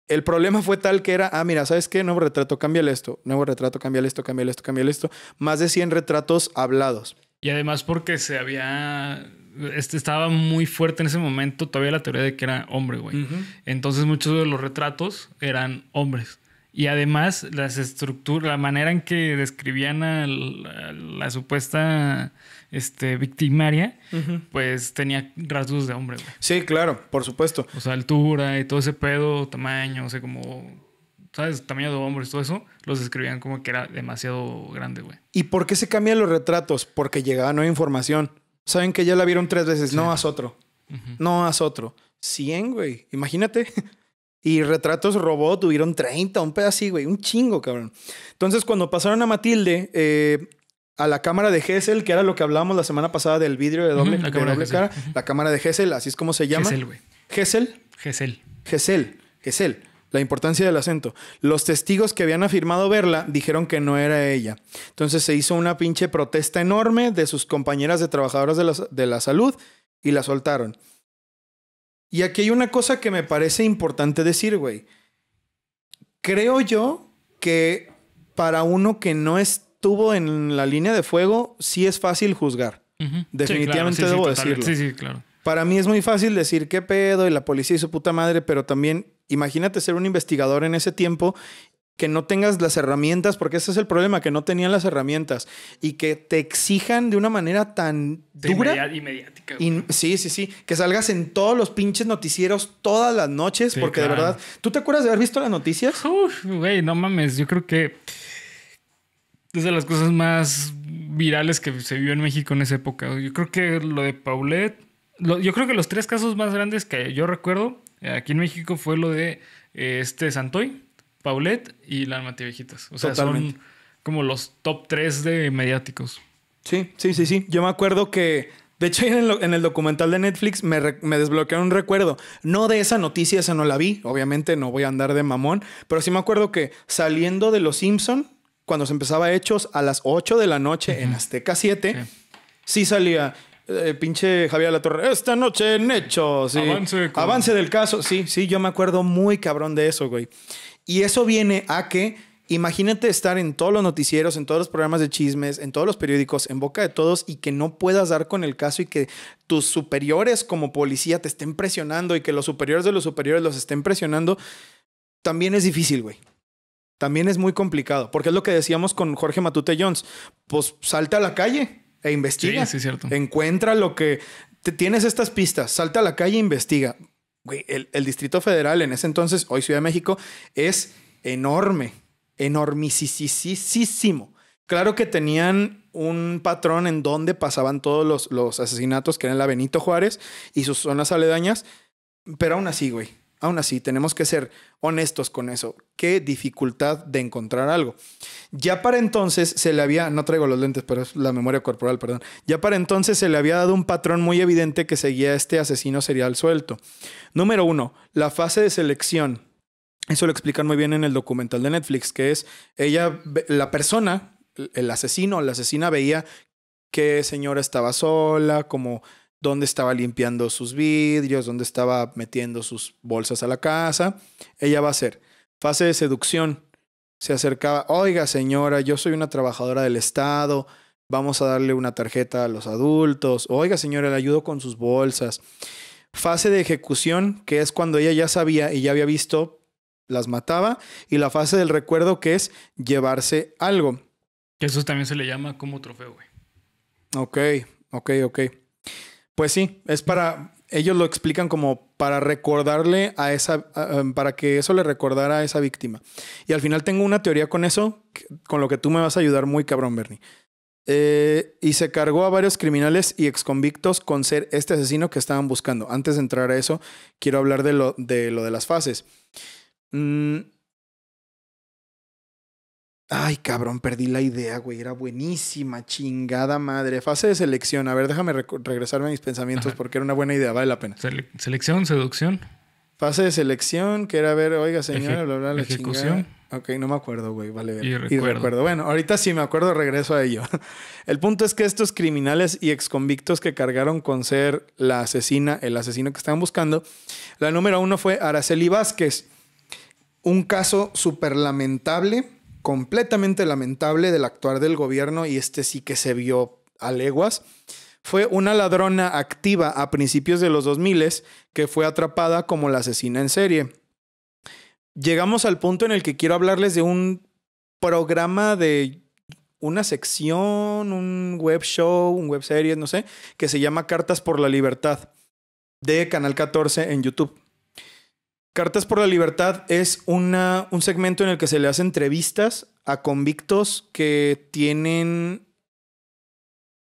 El problema fue tal que era, ah, mira, ¿sabes qué? Nuevo retrato, cámbiale esto. Nuevo retrato, cámbiale esto, cámbiale esto, cámbiale esto. Más de 100 retratos hablados. Y además porque se había este, estaba muy fuerte en ese momento todavía la teoría de que era hombre, güey. Entonces muchos de los retratos eran hombres. Y además las estructuras, la manera en que describían a la, supuesta este, victimaria, pues tenía rasgos de hombre, güey. Sí, claro, por supuesto. O sea, altura y todo ese pedo, tamaño, o sea, como... ¿sabes? Tamaño de hombres, todo eso, los describían como que era demasiado grande, güey. ¿Y por qué se cambian los retratos? Porque llegaba nueva información. Saben que ya la vieron tres veces. No, haz otro. No, haz otro. 100, güey. Imagínate. Y retratos robot tuvieron 30, un pedacito, güey. Un chingo, cabrón. Entonces, cuando pasaron a Matilde, eh, a la cámara de Gesell, que era lo que hablábamos la semana pasada del vidrio de doble, la cámara de cara. La cámara de Gesell, así es como se llama. Gesell, güey. Gesell. Gesell. Gesell. Gesell la importancia del acento. Los testigos que habían afirmado verla dijeron que no era ella. Entonces se hizo una pinche protesta enorme de sus compañeras de trabajadoras de la, de la salud y la soltaron. Y aquí hay una cosa que me parece importante decir, güey. Creo yo que para uno que no estuvo en la línea de fuego, sí es fácil juzgar. Definitivamente debo decirlo. Sí, sí, claro. Para mí es muy fácil decir qué pedo y la policía y su puta madre, pero también Imagínate ser un investigador en ese tiempo que no tengas las herramientas, porque ese es el problema, que no tenían las herramientas y que te exijan de una manera tan dura. Y sí, sí, sí. Que salgas en todos los pinches noticieros todas las noches, porque de verdad. ¿Tú te acuerdas de haber visto las noticias? Uy, güey, no mames. Yo creo que es de las cosas más virales que se vio en México en esa época. Yo creo que lo de Paulette. yo creo que los tres casos más grandes que yo recuerdo eh, aquí en México fue lo de eh, este Santoy, Paulette y la Viejitas. O sea, son como los top tres de mediáticos. Sí, sí, sí, sí. Yo me acuerdo que de hecho, en el, documental de Netflix me, desbloquearon un recuerdo. No de esa noticia, esa no la vi. Obviamente no voy a andar de mamón. Pero sí me acuerdo que saliendo de Los Simpson, cuando se empezaba Hechos a las 8 de la noche en Azteca 7, sí salía eh, pinche Javier Torre esta noche en hecho... Sí. Avance, avance del caso. Sí, sí, yo me acuerdo muy cabrón de eso, güey. Y eso viene a que, imagínate estar en todos los noticieros, en todos los programas de chismes, en todos los periódicos, en boca de todos y que no puedas dar con el caso y que tus superiores como policía te estén presionando y que los superiores de los superiores los estén presionando, también es difícil, güey también es muy complicado, porque es lo que decíamos con Jorge Matute Jones, pues salta a la calle, e investiga. cierto. Encuentra lo que tienes estas pistas, salta a la calle e investiga. El, Distrito Federal en ese entonces, hoy Ciudad de México, es enorme, enormisísimo. Claro que tenían un patrón en donde pasaban todos los, los asesinatos, que eran la Benito Juárez y sus zonas aledañas, pero aún así, güey, Aún así, tenemos que ser honestos con eso. Qué dificultad de encontrar algo. Ya para entonces se le había, no traigo los lentes, pero es la memoria corporal, perdón. Ya para entonces se le había dado un patrón muy evidente que seguía este asesino serial suelto. Número uno, la fase de selección. Eso lo explican muy bien en el documental de Netflix, que es ella, la persona, el asesino, la asesina veía que señora estaba sola, como dónde estaba limpiando sus vidrios, dónde estaba metiendo sus bolsas a la casa. Ella va a hacer fase de seducción. Se acercaba, oiga señora, yo soy una trabajadora del Estado, vamos a darle una tarjeta a los adultos, oiga señora, le ayudo con sus bolsas. Fase de ejecución, que es cuando ella ya sabía y ya había visto, las mataba, y la fase del recuerdo, que es llevarse algo. eso también se le llama como trofeo, güey. Ok, ok, ok. Pues sí, es para, ellos lo explican como para recordarle a esa, para que eso le recordara a esa víctima. Y al final tengo una teoría con eso, con lo que tú me vas a ayudar muy cabrón, Bernie. Eh, y se cargó a varios criminales y exconvictos con ser este asesino que estaban buscando. Antes de entrar a eso, quiero hablar de lo de, las fases. Mm, Ay, cabrón, perdí la idea, güey. Era buenísima, chingada madre. Fase de selección. A ver, déjame regresarme a mis pensamientos porque era una buena idea, vale la pena. selección, seducción. Fase de selección, que era ver, oiga, señora, bla, bla, la Ejecución. Chingada. Ok, no me acuerdo, güey, vale. Ver. Y, recuerdo. y recuerdo. Bueno, ahorita sí me acuerdo, regreso a ello. El punto es que estos criminales y exconvictos que cargaron con ser la asesina, el asesino que estaban buscando, la número uno fue Araceli Vázquez. Un caso súper lamentable completamente lamentable del actuar del gobierno, y este sí que se vio a leguas, fue una ladrona activa a principios de los 2000 que fue atrapada como la asesina en serie. Llegamos al punto en el que quiero hablarles de un programa de una sección, un web show, un web series, no sé, que se llama Cartas por la Libertad de Canal 14 en YouTube. Cartas por la Libertad es una, un segmento en el que se le hace entrevistas a convictos que tienen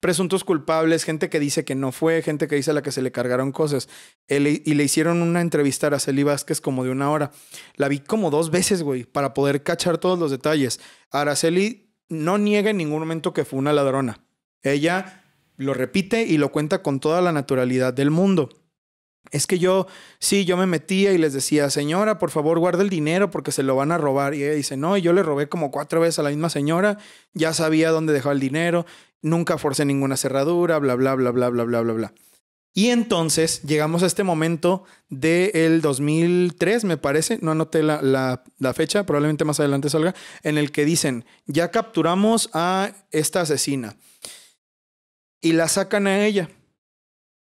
presuntos culpables, gente que dice que no fue, gente que dice a la que se le cargaron cosas. y le hicieron una entrevista a Araceli Vázquez como de una hora. La vi como dos veces, güey, para poder cachar todos los detalles. Araceli no niega en ningún momento que fue una ladrona. Ella lo repite y lo cuenta con toda la naturalidad del mundo. Es que yo, sí, yo me metía y les decía, señora, por favor, guarda el dinero porque se lo van a robar. Y ella dice, no, y yo le robé como cuatro veces a la misma señora, ya sabía dónde dejaba el dinero, nunca forcé ninguna cerradura, bla, bla, bla, bla, bla, bla, bla, bla. Y entonces llegamos a este momento del 2003, me parece, no anoté la, fecha, probablemente más adelante salga, en el que dicen, ya capturamos a esta asesina y la sacan a ella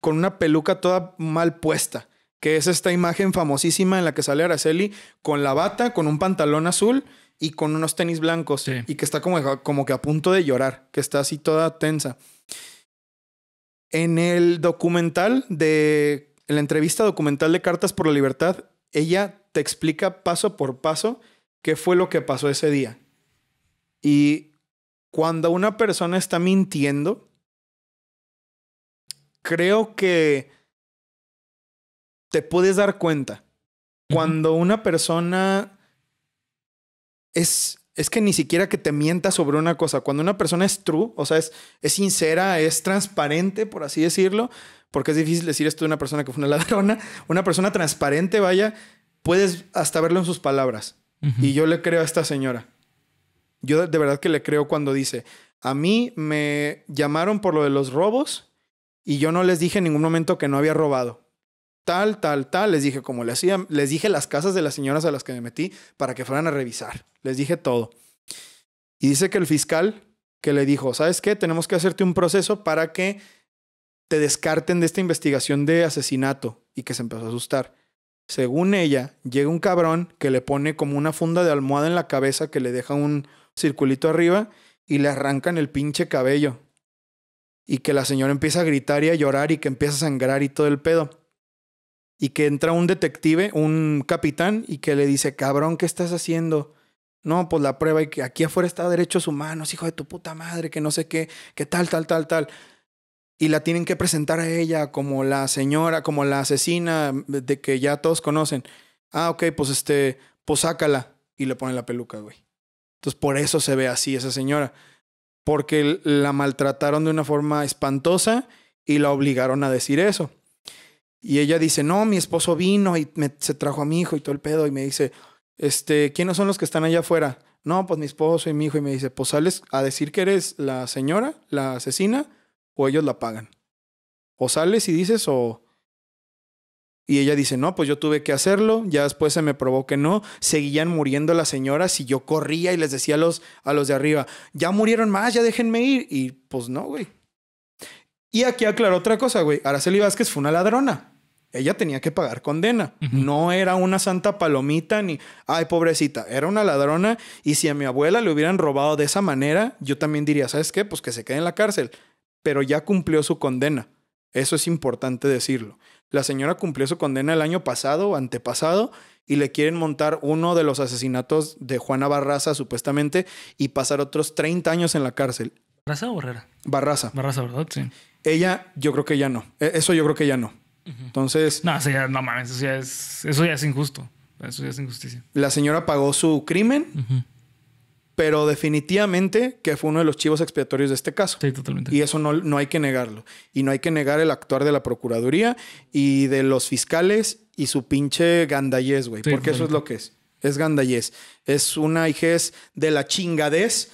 con una peluca toda mal puesta, que es esta imagen famosísima en la que sale Araceli con la bata, con un pantalón azul y con unos tenis blancos y que está como, como que a punto de llorar, que está así toda tensa. En el documental de, en la entrevista documental de Cartas por la Libertad, ella te explica paso por paso qué fue lo que pasó ese día. Y cuando una persona está mintiendo, creo que te puedes dar cuenta cuando una persona es es que ni siquiera que te mienta sobre una cosa. Cuando una persona es true, o sea, es, es sincera, es transparente, por así decirlo, porque es difícil decir esto de una persona que fue una ladrona, una persona transparente, vaya, puedes hasta verlo en sus palabras. Y yo le creo a esta señora. Yo de verdad que le creo cuando dice, a mí me llamaron por lo de los robos y yo no les dije en ningún momento que no había robado. Tal, tal, tal, les dije como le hacía, les dije las casas de las señoras a las que me metí para que fueran a revisar. Les dije todo. Y dice que el fiscal que le dijo, ¿sabes qué? Tenemos que hacerte un proceso para que te descarten de esta investigación de asesinato y que se empezó a asustar. Según ella, llega un cabrón que le pone como una funda de almohada en la cabeza que le deja un circulito arriba y le arrancan el pinche cabello y que la señora empieza a gritar y a llorar y que empieza a sangrar y todo el pedo. Y que entra un detective, un capitán, y que le dice, cabrón, ¿qué estás haciendo? No, pues la prueba y que aquí afuera está derechos humanos, hijo de tu puta madre, que no sé qué, que tal, tal, tal, tal. Y la tienen que presentar a ella como la señora, como la asesina de que ya todos conocen. Ah, ok, pues este, pues sácala. Y le ponen la peluca, güey. Entonces por eso se ve así esa señora porque la maltrataron de una forma espantosa y la obligaron a decir eso. Y ella dice, no, mi esposo vino y se trajo a mi hijo y todo el pedo. Y me dice, este, ¿quiénes son los que están allá afuera? No, pues mi esposo y mi hijo. Y me dice, pues sales a decir que eres la señora, la asesina, o ellos la pagan. O sales y dices, o, y ella dice, no, pues yo tuve que hacerlo, ya después se me probó que no, seguían muriendo las señoras y yo corría y les decía a los, a los de arriba, ya murieron más, ya déjenme ir. Y pues no, güey. Y aquí aclaró otra cosa, güey, Araceli Vázquez fue una ladrona. Ella tenía que pagar condena. No era una santa palomita ni, ay, pobrecita, era una ladrona. Y si a mi abuela le hubieran robado de esa manera, yo también diría, ¿sabes qué? Pues que se quede en la cárcel. Pero ya cumplió su condena. Eso es importante decirlo. La señora cumplió su condena el año pasado, antepasado, y le quieren montar uno de los asesinatos de Juana Barraza, supuestamente, y pasar otros 30 años en la cárcel. ¿Barraza o Barrera? Barraza. Barraza, ¿verdad? Sí. Ella, yo creo que ya no. E, eso yo creo que ya no. Entonces. No, eso ya, no mames, eso ya es, eso ya es injusto. Eso ya es injusticia. La señora pagó su crimen pero definitivamente que fue uno de los chivos expiatorios de este caso. Sí, totalmente. Y eso no, no hay que negarlo. Y no hay que negar el actuar de la Procuraduría y de los fiscales y su pinche gandayés, güey. porque eso es lo que es. Es gandayés. Es una IGES de la chingadez.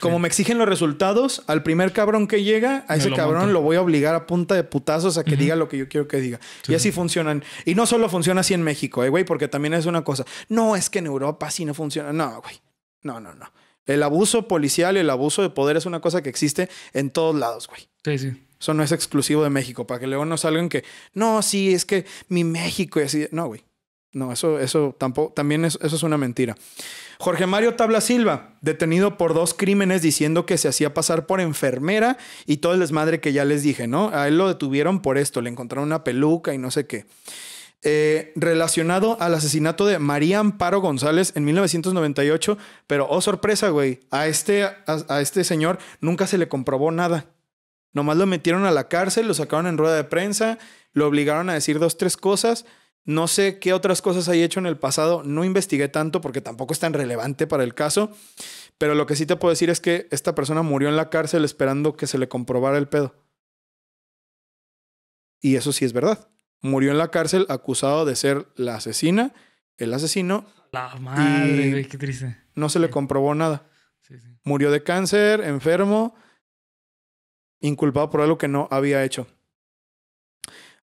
Como me exigen los resultados, al primer cabrón que llega, a ese cabrón lo voy a obligar a punta de putazos a que diga lo que yo quiero que diga. Y así funcionan. Y no solo funciona así en México, eh, güey, porque también es una cosa. No, es que en Europa así no funciona. No, güey. No, no, no. El abuso policial el abuso de poder es una cosa que existe en todos lados, güey. Sí, sí. Eso no es exclusivo de México, para que luego no salgan que, no, sí, es que mi México y así. No, güey. No, eso, eso tampoco, también eso es una mentira. Jorge Mario Tabla Silva, detenido por dos crímenes diciendo que se hacía pasar por enfermera y todo el desmadre que ya les dije, ¿no? A él lo detuvieron por esto, le encontraron una peluca y no sé qué. Eh, relacionado al asesinato de María Amparo González en 1998, pero oh sorpresa, güey, a este, a, a este señor nunca se le comprobó nada. Nomás lo metieron a la cárcel, lo sacaron en rueda de prensa, lo obligaron a decir dos, tres cosas. No sé qué otras cosas hay hecho en el pasado, no investigué tanto porque tampoco es tan relevante para el caso, pero lo que sí te puedo decir es que esta persona murió en la cárcel esperando que se le comprobara el pedo. Y eso sí es verdad murió en la cárcel acusado de ser la asesina, el asesino. La madre, qué triste. No se le comprobó nada. Murió de cáncer, enfermo, inculpado por algo que no había hecho.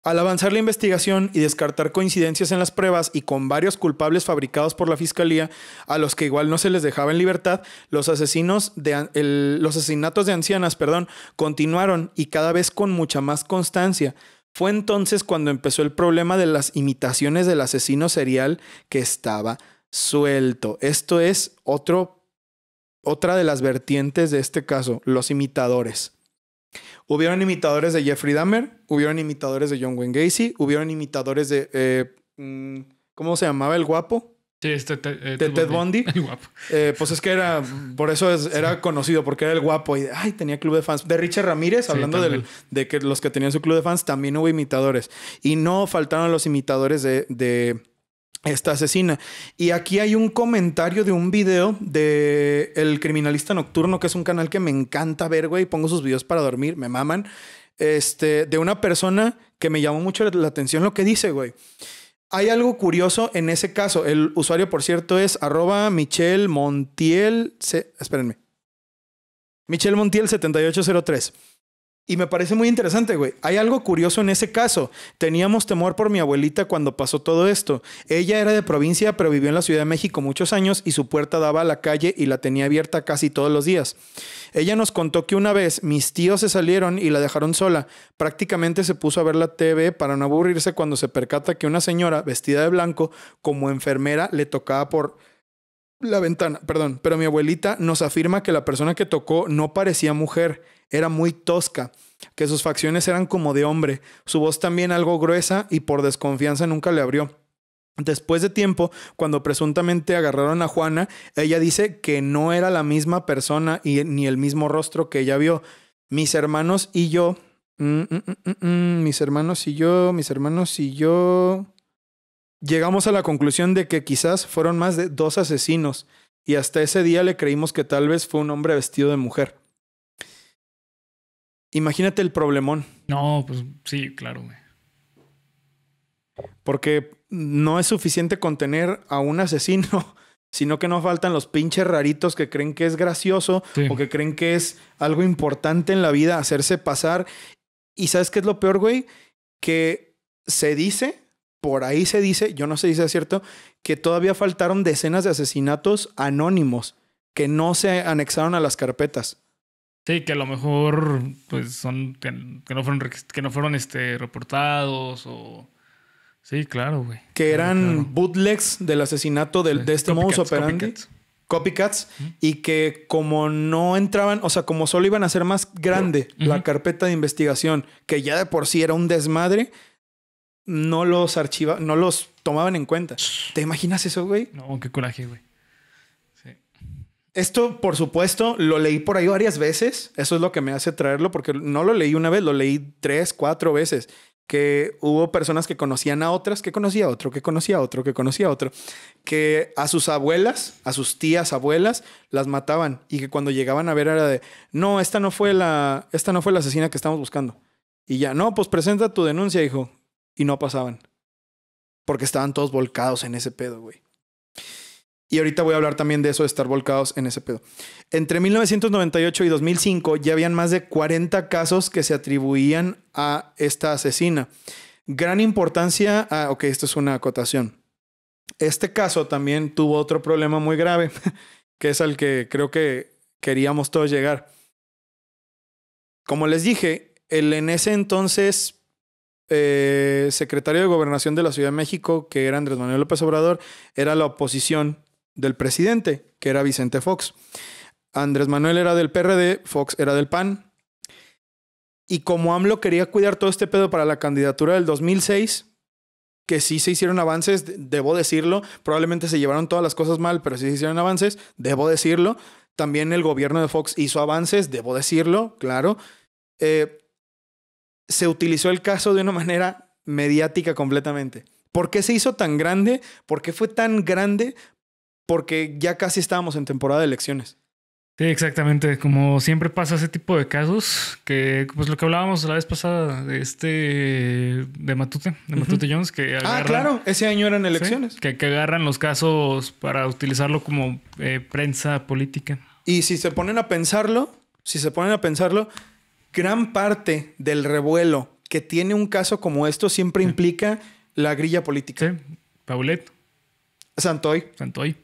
Al avanzar la investigación y descartar coincidencias en las pruebas y con varios culpables fabricados por la fiscalía, a los que igual no se les dejaba en libertad, los, asesinos de, los asesinatos de ancianas perdón, continuaron y cada vez con mucha más constancia. Fue entonces cuando empezó el problema de las imitaciones del asesino serial que estaba suelto. Esto es otro, otra de las vertientes de este caso, los imitadores. Hubieron imitadores de Jeffrey Dahmer, hubieron imitadores de John Wayne Gacy, hubieron imitadores de... Eh, mm, ¿Cómo se llamaba el guapo? este, Ted, eh, Bundy. Eh, pues es que era, por eso era conocido, porque era el guapo y ay, tenía club de fans. De Richard Ramírez, hablando de que los que tenían su club de fans, también hubo imitadores. Y no faltaron los imitadores de, de esta asesina. Y aquí hay un comentario de un video de El Criminalista Nocturno, que es un canal que me encanta ver, güey. Pongo sus videos para dormir, me maman. Este, de una persona que me llamó mucho la atención lo que dice, güey. Hay algo curioso en ese caso. El usuario, por cierto, es arroba Michelle Montiel. espérenme. Michelle Montiel 7803. Y me parece muy interesante, güey. Hay algo curioso en ese caso. Teníamos temor por mi abuelita cuando pasó todo esto. Ella era de provincia, pero vivió en la Ciudad de México muchos años y su puerta daba a la calle y la tenía abierta casi todos los días. Ella nos contó que una vez mis tíos se salieron y la dejaron sola. Prácticamente se puso a ver la TV para no aburrirse cuando se percata que una señora vestida de blanco como enfermera le tocaba por la ventana. Perdón, pero mi abuelita nos afirma que la persona que tocó no parecía mujer era muy tosca, que sus facciones eran como de hombre, su voz también algo gruesa y por desconfianza nunca le abrió. Después de tiempo, cuando presuntamente agarraron a Juana, ella dice que no era la misma persona y ni el mismo rostro que ella vio. Mis hermanos y yo, mm, mm, mm, mis hermanos y yo, mis hermanos y yo, llegamos a la conclusión de que quizás fueron más de dos asesinos y hasta ese día le creímos que tal vez fue un hombre vestido de mujer. Imagínate el problemón. No, pues sí, claro, Porque no es suficiente contener a un asesino, sino que no faltan los pinches raritos que creen que es gracioso o que creen que es algo importante en la vida hacerse pasar. Y sabes qué es lo peor, güey? Que se dice, por ahí se dice, yo no sé si es cierto, que todavía faltaron decenas de asesinatos anónimos que no se anexaron a las carpetas. Sí, que a lo mejor pues son que, no fueron que no fueron este reportados o Sí, claro, güey. Que eran bootlegs del asesinato del, de este modus operandi. Copycats. Y que como no entraban, o sea, como solo iban a ser más grande la carpeta de investigación, que ya de por sí era un desmadre, no los archivaban, no los tomaban en cuenta. ¿Te imaginas eso, güey? No, qué coraje, güey. Esto, por supuesto, lo leí por ahí varias veces. Eso es lo que me hace traerlo, porque no lo leí una vez, lo leí tres, cuatro veces. Que hubo personas que conocían a otras, que conocía a otro, que conocía a otro, que conocía a otro. Que a sus abuelas, a sus tías, abuelas, las mataban. Y que cuando llegaban a ver era de, no, esta no fue la, esta no fue la asesina que estamos buscando. Y ya, no, pues presenta tu denuncia, hijo. Y no pasaban. Porque estaban todos volcados en ese pedo, güey. Y ahorita voy a hablar también de eso, de estar volcados en ese pedo. Entre 1998 y 2005 ya habían más de 40 casos que se atribuían a esta asesina. Gran importancia, a. Ah, ok, esto es una acotación. Este caso también tuvo otro problema muy grave, que es al que creo que queríamos todos llegar. Como les dije, el en ese entonces eh, secretario de Gobernación de la Ciudad de México, que era Andrés Manuel López Obrador, era la oposición del presidente, que era Vicente Fox. Andrés Manuel era del PRD, Fox era del PAN. Y como AMLO quería cuidar todo este pedo para la candidatura del 2006, que sí se hicieron avances, debo decirlo, probablemente se llevaron todas las cosas mal, pero sí se hicieron avances, debo decirlo. También el gobierno de Fox hizo avances, debo decirlo, claro. Eh, se utilizó el caso de una manera mediática completamente. ¿Por qué se hizo tan grande? ¿Por qué fue tan grande? porque ya casi estábamos en temporada de elecciones. Sí, exactamente. Como siempre pasa ese tipo de casos, que pues lo que hablábamos la vez pasada de este de Matute, de Matute Jones, que ah claro, ese año eran elecciones, que, agarran los casos para utilizarlo como eh, prensa política. Y si se ponen a pensarlo, si se ponen a pensarlo, gran parte del revuelo que tiene un caso como esto siempre implica la grilla política. Sí, Paulette. Santoy. Santoy.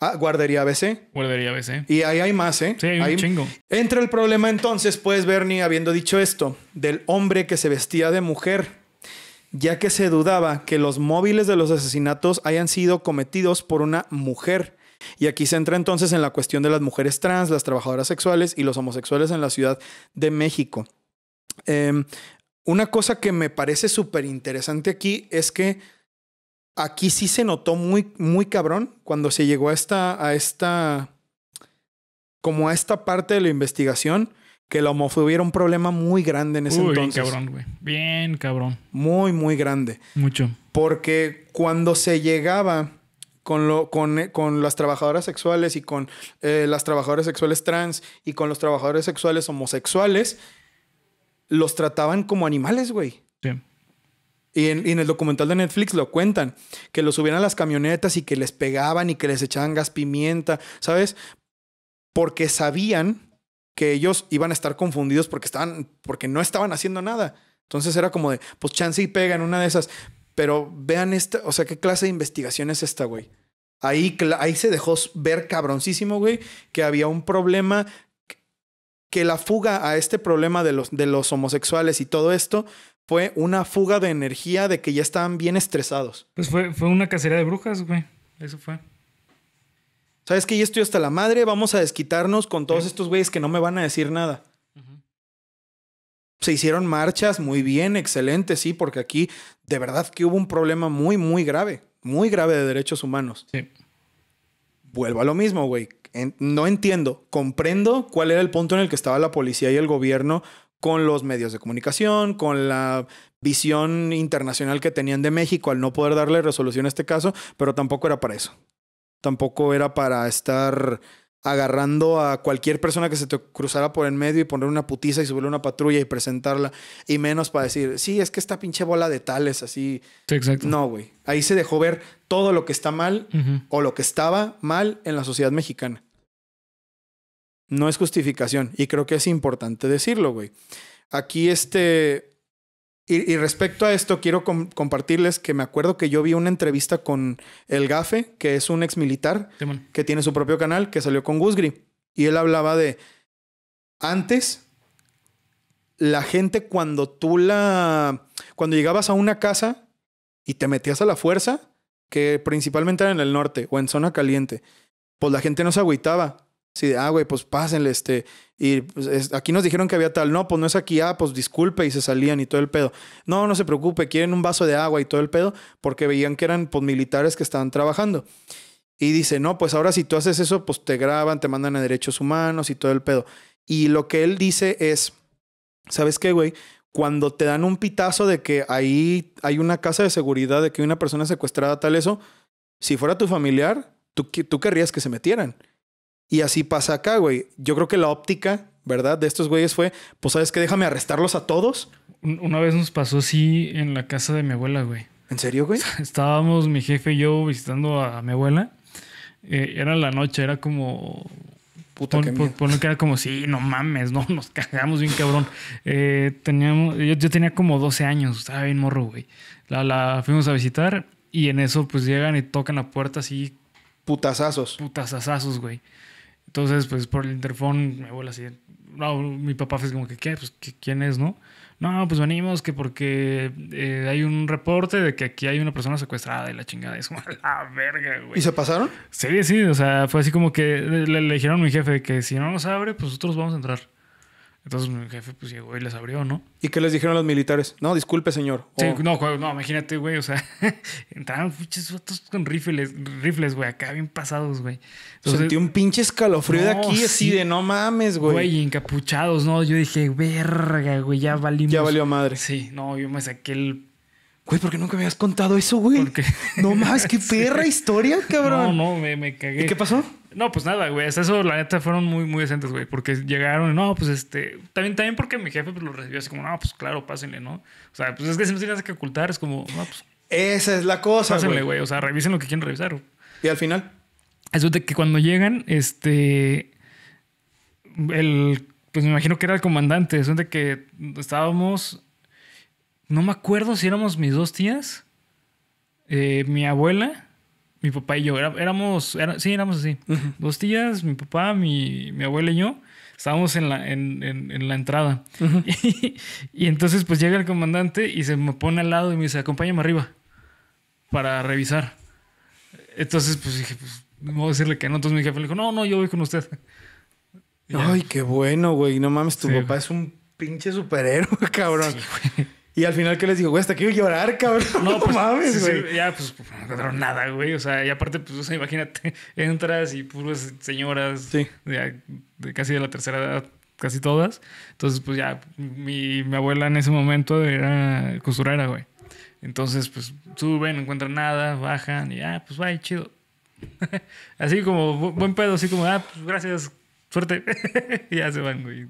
Ah, guardería ABC. Guardería ABC. Y ahí hay más, ¿eh? Sí, hay un chingo. Entra el problema entonces, pues, Bernie, habiendo dicho esto, del hombre que se vestía de mujer, ya que se dudaba que los móviles de los asesinatos hayan sido cometidos por una mujer. Y aquí se entra entonces en la cuestión de las mujeres trans, las trabajadoras sexuales y los homosexuales en la Ciudad de México. Em, una cosa que me parece súper interesante aquí es que aquí sí se notó muy, muy cabrón cuando se llegó a esta, a esta, como a esta parte de la investigación, que la homofobia era un problema muy grande en ese entonces. Bien cabrón, güey. Bien cabrón. Muy, muy grande. Mucho. Porque cuando se llegaba con, lo, con, las trabajadoras sexuales y con eh, las trabajadoras sexuales trans y con los trabajadores sexuales homosexuales, los trataban como animales, güey. Y en, el documental de Netflix lo cuentan, que lo subían a las camionetas y que les pegaban y que les echaban gas pimienta, ¿sabes? Porque sabían que ellos iban a estar confundidos porque, estaban, porque no estaban haciendo nada. Entonces era como de, pues chance y pega en una de esas. Pero vean esta, o sea, ¿qué clase de investigación es esta, güey? Ahí, ahí se dejó ver cabroncísimo, güey, que había un problema que la fuga a este problema de los, de los homosexuales y todo esto fue una fuga de energía de que ya estaban bien estresados. Pues fue, fue una cacería de brujas, güey. Eso fue. ¿Sabes que Ya estoy hasta la madre, vamos a desquitarnos con todos estos güeyes que no me van a decir nada. Se hicieron marchas, muy bien, excelente, sí, porque aquí de verdad que hubo un problema muy, muy grave, muy grave de derechos humanos. Sí. Vuelvo a lo mismo, güey. no entiendo, comprendo cuál era el punto en el que estaba la policía y el gobierno con los medios de comunicación, con la visión internacional que tenían de México al no poder darle resolución a este caso, pero tampoco era para eso. Tampoco era para estar agarrando a cualquier persona que se te cruzara por en medio y poner una putiza y subirle una patrulla y presentarla, y menos para decir, sí, es que esta pinche bola de tales, así. Sí, exacto. No, güey. Ahí se dejó ver todo lo que está mal o lo que estaba mal en la sociedad mexicana. No es justificación. Y creo que es importante decirlo, güey. Aquí este... Y, respecto a esto, quiero compartirles que me acuerdo que yo vi una entrevista con el Gafe, que es un ex militar, que tiene su propio canal, que salió con Gusgri. Y él hablaba de... Antes, la gente cuando tú la... Cuando llegabas a una casa y te metías a la fuerza, que principalmente era en el norte o en zona caliente, pues la gente no se agüitaba. Sí, ah, güey, pues pásenle, este. Y pues, aquí nos dijeron que había tal. No, pues no es aquí. Ah, pues disculpe. Y se salían y todo el pedo. No, no se preocupe. Quieren un vaso de agua y todo el pedo. Porque veían que eran pues, militares que estaban trabajando. Y dice, no, pues ahora si tú haces eso, pues te graban, te mandan a derechos humanos y todo el pedo. Y lo que él dice es, ¿sabes qué, güey? Cuando te dan un pitazo de que ahí hay una casa de seguridad, de que hay una persona secuestrada, tal eso, si fuera tu familiar, tú, tú querrías que se metieran. Y así pasa acá, güey. Yo creo que la óptica, ¿verdad? De estos güeyes fue, pues sabes qué? déjame arrestarlos a todos. Una vez nos pasó así en la casa de mi abuela, güey. ¿En serio, güey? Estábamos mi jefe y yo visitando a, mi abuela. Eh, era la noche, era como... Puta que era como, sí, no mames, no, nos cagamos bien cabrón. Eh, teníamos, yo, tenía como 12 años, estaba bien morro, güey. La, la fuimos a visitar y en eso pues llegan y tocan la puerta así... Putazazos. Putazazazos, güey. Entonces, pues por el interfón, me abuela así, no, mi papá fue como que, ¿qué? Pues, ¿quién es, no? No, pues venimos que porque eh, hay un reporte de que aquí hay una persona secuestrada y la chingada. Es como la verga, güey. ¿Y se pasaron? Sí, sí, o sea, fue así como que le, le dijeron a mi jefe que si no nos abre, pues nosotros vamos a entrar. Entonces mi jefe pues llegó y les abrió, ¿no? ¿Y qué les dijeron los militares? No, disculpe, señor. Sí, oh. no, no, imagínate, güey, o sea, entraron fiches fotos con rifles, rifles, güey, acá bien pasados, güey. Sentí un pinche escalofrío de aquí, así de no mames, güey. Güey, encapuchados, ¿no? Yo dije, verga, güey, ya valimos. Ya valió madre. Sí, no, yo me saqué el Güey, ¿por qué nunca me habías contado eso, güey? No más, qué perra historia, cabrón. No, no, me, me cagué. ¿Y qué pasó? No, pues nada, güey. Hasta eso, la neta, fueron muy, muy decentes, güey. Porque llegaron, no, pues este. También, también porque mi jefe pues, lo recibió así como, no, pues claro, pásenle, ¿no? O sea, pues es que si no tienes que ocultar, es como, no, pues. Esa es la cosa, güey. Pásenle, güey. O sea, revisen lo que quieren revisar. ¿Y al final? Eso de que cuando llegan, este. El. Pues me imagino que era el comandante. Eso de que estábamos. No me acuerdo si éramos mis dos tías, eh, mi abuela mi papá y yo. éramos, sí, éramos así. Dos tías, mi papá, mi, mi abuela y yo. Estábamos en la, en, en, la entrada. y, entonces pues llega el comandante y se me pone al lado y me dice, acompáñame arriba para revisar. Entonces pues dije, pues no voy a decirle que no. Entonces mi jefe le dijo, no, no, yo voy con usted. Ay, qué bueno, güey. No mames, tu papá es un pinche superhéroe, cabrón. Y al final que les digo, güey, hasta quiero llorar, cabrón. No, pues, mames, güey. ya, pues, pues no encontraron nada, güey. O sea, y aparte, pues, imagínate, entras y puras señoras sí. de casi de la tercera edad, casi todas. Entonces, pues ya, mi, mi abuela en ese momento era costurera, güey. Entonces, pues, suben, no encuentran nada, bajan y, ah, pues, bye, chido. así como, buen pedo, así como, ah, pues, gracias, suerte. ya se van, güey.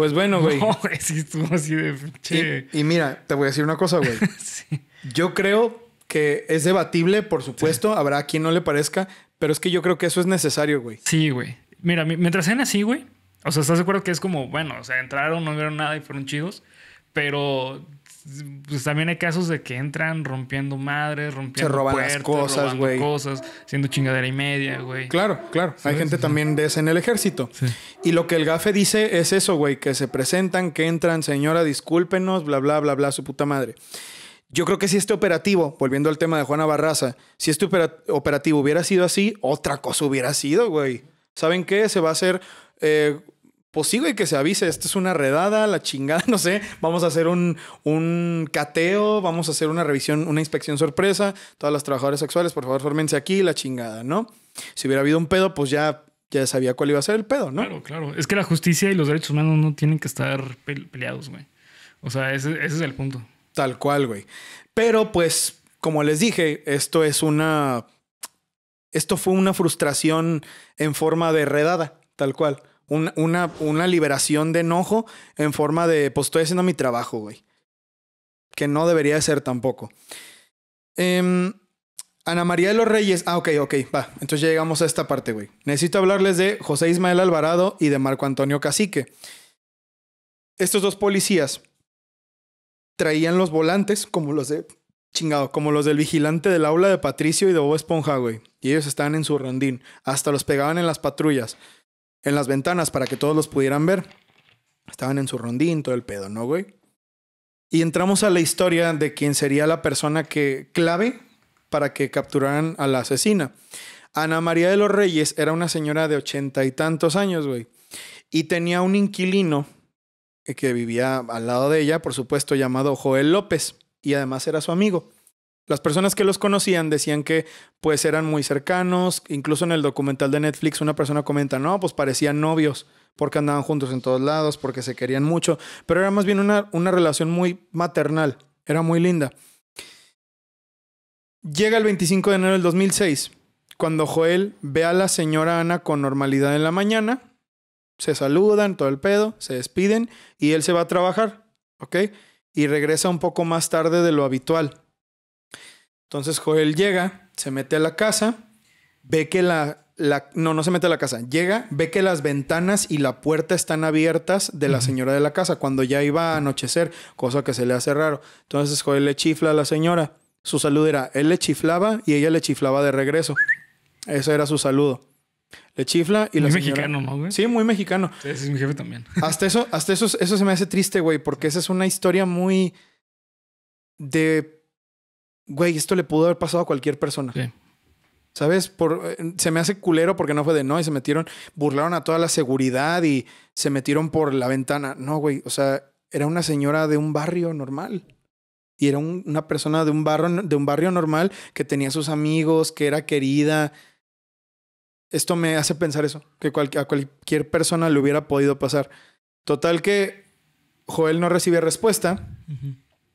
Pues bueno, güey. No, estuvo así de Y, mira, te voy a decir una cosa, güey. Yo creo que es debatible, por supuesto. Habrá quien no le parezca, pero es que yo creo que eso es necesario, güey. Sí, güey. Mira, mientras sean así, güey. O sea, ¿estás de acuerdo que es como, bueno, o sea, entraron, no vieron nada y fueron chidos? Pero pues también hay casos de que entran rompiendo madres, rompiendo cosas, güey. siendo chingadera y media, güey. Claro, claro. Hay gente también de ese en el ejército. Y lo que el gafe dice es eso, güey, que se presentan, que entran, señora, discúlpenos, bla, bla, bla, bla, su puta madre. Yo creo que si este operativo, volviendo al tema de Juana Barraza, si este operativo hubiera sido así, otra cosa hubiera sido, güey. ¿Saben qué? Se va a hacer eh, pues sí, güey, que se avise, esta es una redada, la chingada, no sé, vamos a hacer un, cateo, vamos a hacer una revisión, una inspección sorpresa, todas las trabajadoras sexuales, por favor, fórmense aquí, la chingada, ¿no? Si hubiera habido un pedo, pues ya, ya sabía cuál iba a ser el pedo, ¿no? Claro, claro. Es que la justicia y los derechos humanos no tienen que estar peleados, güey. O sea, ese es el punto. Tal cual, güey. Pero pues, como les dije, esto es una... Esto fue una frustración en forma de redada, tal cual una, liberación de enojo en forma de, pues estoy haciendo mi trabajo, güey. Que no debería de ser tampoco. Em, Ana María de los Reyes. Ah, ok, ok, va. Entonces ya llegamos a esta parte, güey. Necesito hablarles de José Ismael Alvarado y de Marco Antonio Cacique. Estos dos policías traían los volantes, como los de. Chingado, como los del vigilante del aula de Patricio y de Bob Esponja, güey. Y ellos estaban en su rondín. Hasta los pegaban en las patrullas en las ventanas para que todos los pudieran ver. Estaban en su rondín, todo el pedo, ¿no, güey? Y entramos a la historia de quién sería la persona que clave para que capturaran a la asesina. Ana María de los Reyes era una señora de ochenta y tantos años, güey. Y tenía un inquilino que vivía al lado de ella, por supuesto, llamado Joel López. Y además era su amigo. Las personas que los conocían decían que pues eran muy cercanos, incluso en el documental de Netflix una persona comenta, no, pues parecían novios porque andaban juntos en todos lados, porque se querían mucho, pero era más bien una, una relación muy maternal, era muy linda. Llega el 25 de enero del 2006, cuando Joel ve a la señora Ana con normalidad en la mañana, se saludan, todo el pedo, se despiden y él se va a trabajar, ¿ok? Y regresa un poco más tarde de lo habitual. Entonces Joel llega, se mete a la casa, ve que la, No, no se mete a la casa. Llega, ve que las ventanas y la puerta están abiertas de la señora de la casa cuando ya iba a anochecer, cosa que se le hace raro. Entonces Joel le chifla a la señora. Su saludo era, él le chiflaba y ella le chiflaba de regreso. Ese era su saludo. Le chifla y muy la señora... mexicano, ¿no, güey? Sí, muy mexicano. Sí, es mi jefe también. Hasta eso, hasta eso, eso se me hace triste, güey, porque esa es una historia muy de güey, esto le pudo haber pasado a cualquier persona. ¿Sabes? Por, eh, se me hace culero porque no fue de no y se metieron, burlaron a toda la seguridad y se metieron por la ventana. No, güey, o sea, era una señora de un barrio normal. Y era una persona de un, barrio, de un barrio normal que tenía sus amigos, que era querida. Esto me hace pensar eso, que a cualquier persona le hubiera podido pasar. Total que Joel no recibió respuesta.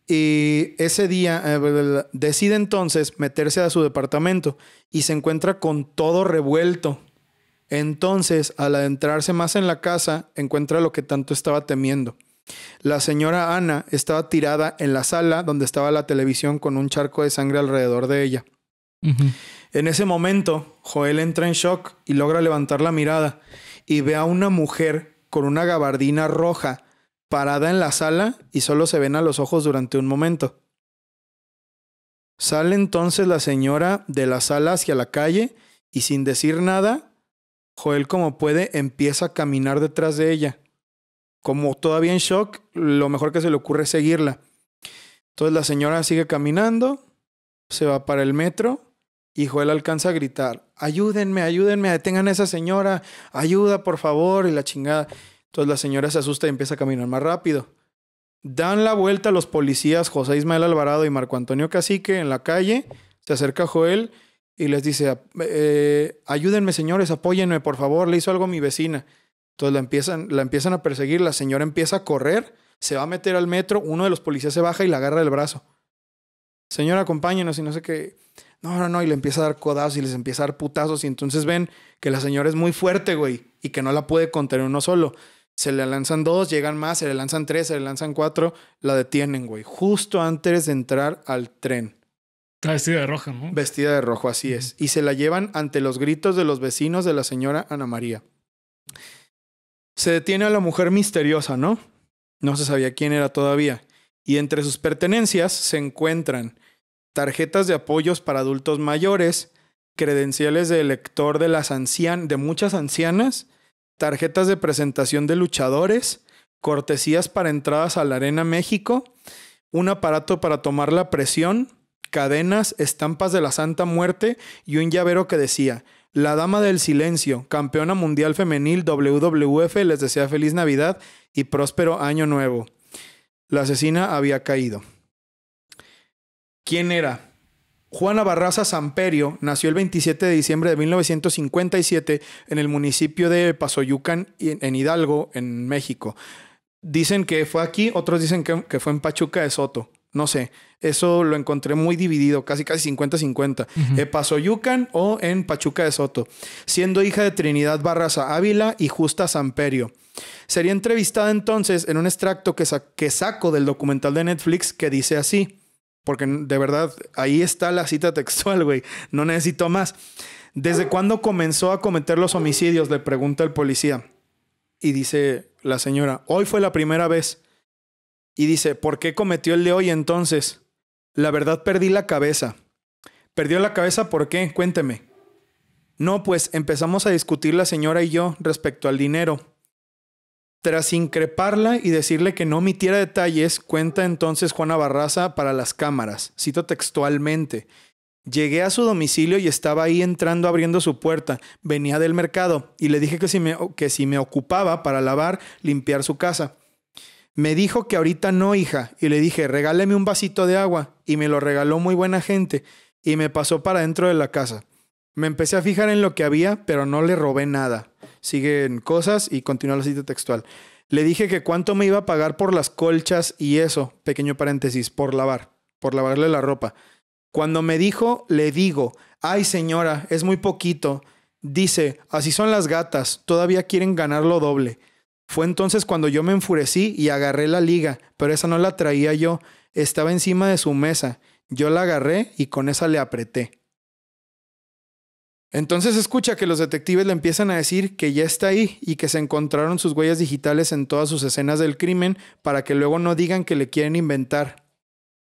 Y ese día eh, decide entonces meterse a su departamento y se encuentra con todo revuelto. Entonces, al adentrarse más en la casa, encuentra lo que tanto estaba temiendo. La señora Ana estaba tirada en la sala donde estaba la televisión con un charco de sangre alrededor de ella. En ese momento, Joel entra en shock y logra levantar la mirada y ve a una mujer con una gabardina roja parada en la sala y solo se ven a los ojos durante un momento. Sale entonces la señora de la sala hacia la calle y sin decir nada, Joel como puede empieza a caminar detrás de ella. Como todavía en shock, lo mejor que se le ocurre es seguirla. Entonces la señora sigue caminando, se va para el metro y Joel alcanza a gritar, ayúdenme, ayúdenme, detengan a esa señora, ayuda por favor y la chingada. Entonces la señora se asusta y empieza a caminar más rápido. Dan la vuelta a los policías José Ismael Alvarado y Marco Antonio Cacique en la calle. Se acerca Joel y les dice, ah, eh, ayúdenme señores, apóyenme por favor, le hizo algo a mi vecina. Entonces la empiezan, la empiezan a perseguir, la señora empieza a correr, se va a meter al metro, uno de los policías se baja y la agarra del brazo. Señora, acompáñenos y no sé qué. No, no, no, y le empieza a dar codazos y les empieza a dar putazos y entonces ven que la señora es muy fuerte, güey, y que no la puede contener uno solo. Se le lanzan dos, llegan más, se le lanzan tres, se le lanzan cuatro, la detienen, güey. Justo antes de entrar al tren. Está ah, vestida de rojo, ¿no? Vestida de rojo, así es. Y se la llevan ante los gritos de los vecinos de la señora Ana María. Se detiene a la mujer misteriosa, ¿no? No se sabía quién era todavía. Y entre sus pertenencias se encuentran tarjetas de apoyos para adultos mayores, credenciales de elector de las ancianas, de muchas ancianas tarjetas de presentación de luchadores, cortesías para entradas a la Arena México, un aparato para tomar la presión, cadenas, estampas de la Santa Muerte y un llavero que decía, la Dama del Silencio, campeona mundial femenil WWF, les desea feliz Navidad y próspero año nuevo. La asesina había caído. ¿Quién era? Juana Barraza Samperio nació el 27 de diciembre de 1957 en el municipio de Pasoyucan, en Hidalgo, en México. Dicen que fue aquí, otros dicen que, fue en Pachuca de Soto. No sé, eso lo encontré muy dividido, casi casi 50-50. o en Pachuca de Soto, siendo hija de Trinidad Barraza Ávila y Justa Samperio. Sería entrevistada entonces en un extracto que saco del documental de Netflix que dice así. Porque de verdad, ahí está la cita textual, güey. No necesito más. ¿Desde cuándo comenzó a cometer los homicidios? Le pregunta el policía. Y dice la señora, hoy fue la primera vez. Y dice, ¿por qué cometió el de hoy entonces? La verdad, perdí la cabeza. ¿Perdió la cabeza por qué? Cuénteme. No, pues empezamos a discutir la señora y yo respecto al dinero. Tras increparla y decirle que no omitiera detalles, cuenta entonces Juana Barraza para las cámaras. Cito textualmente. Llegué a su domicilio y estaba ahí entrando abriendo su puerta. Venía del mercado y le dije que si me, que si me ocupaba para lavar, limpiar su casa. Me dijo que ahorita no, hija, y le dije, regáleme un vasito de agua, y me lo regaló muy buena gente, y me pasó para dentro de la casa. Me empecé a fijar en lo que había, pero no le robé nada siguen cosas y continúa la cita textual. Le dije que cuánto me iba a pagar por las colchas y eso, pequeño paréntesis, por lavar, por lavarle la ropa. Cuando me dijo, le digo, ay señora, es muy poquito. Dice, así son las gatas, todavía quieren ganar lo doble. Fue entonces cuando yo me enfurecí y agarré la liga, pero esa no la traía yo, estaba encima de su mesa. Yo la agarré y con esa le apreté. Entonces escucha que los detectives le empiezan a decir que ya está ahí y que se encontraron sus huellas digitales en todas sus escenas del crimen para que luego no digan que le quieren inventar.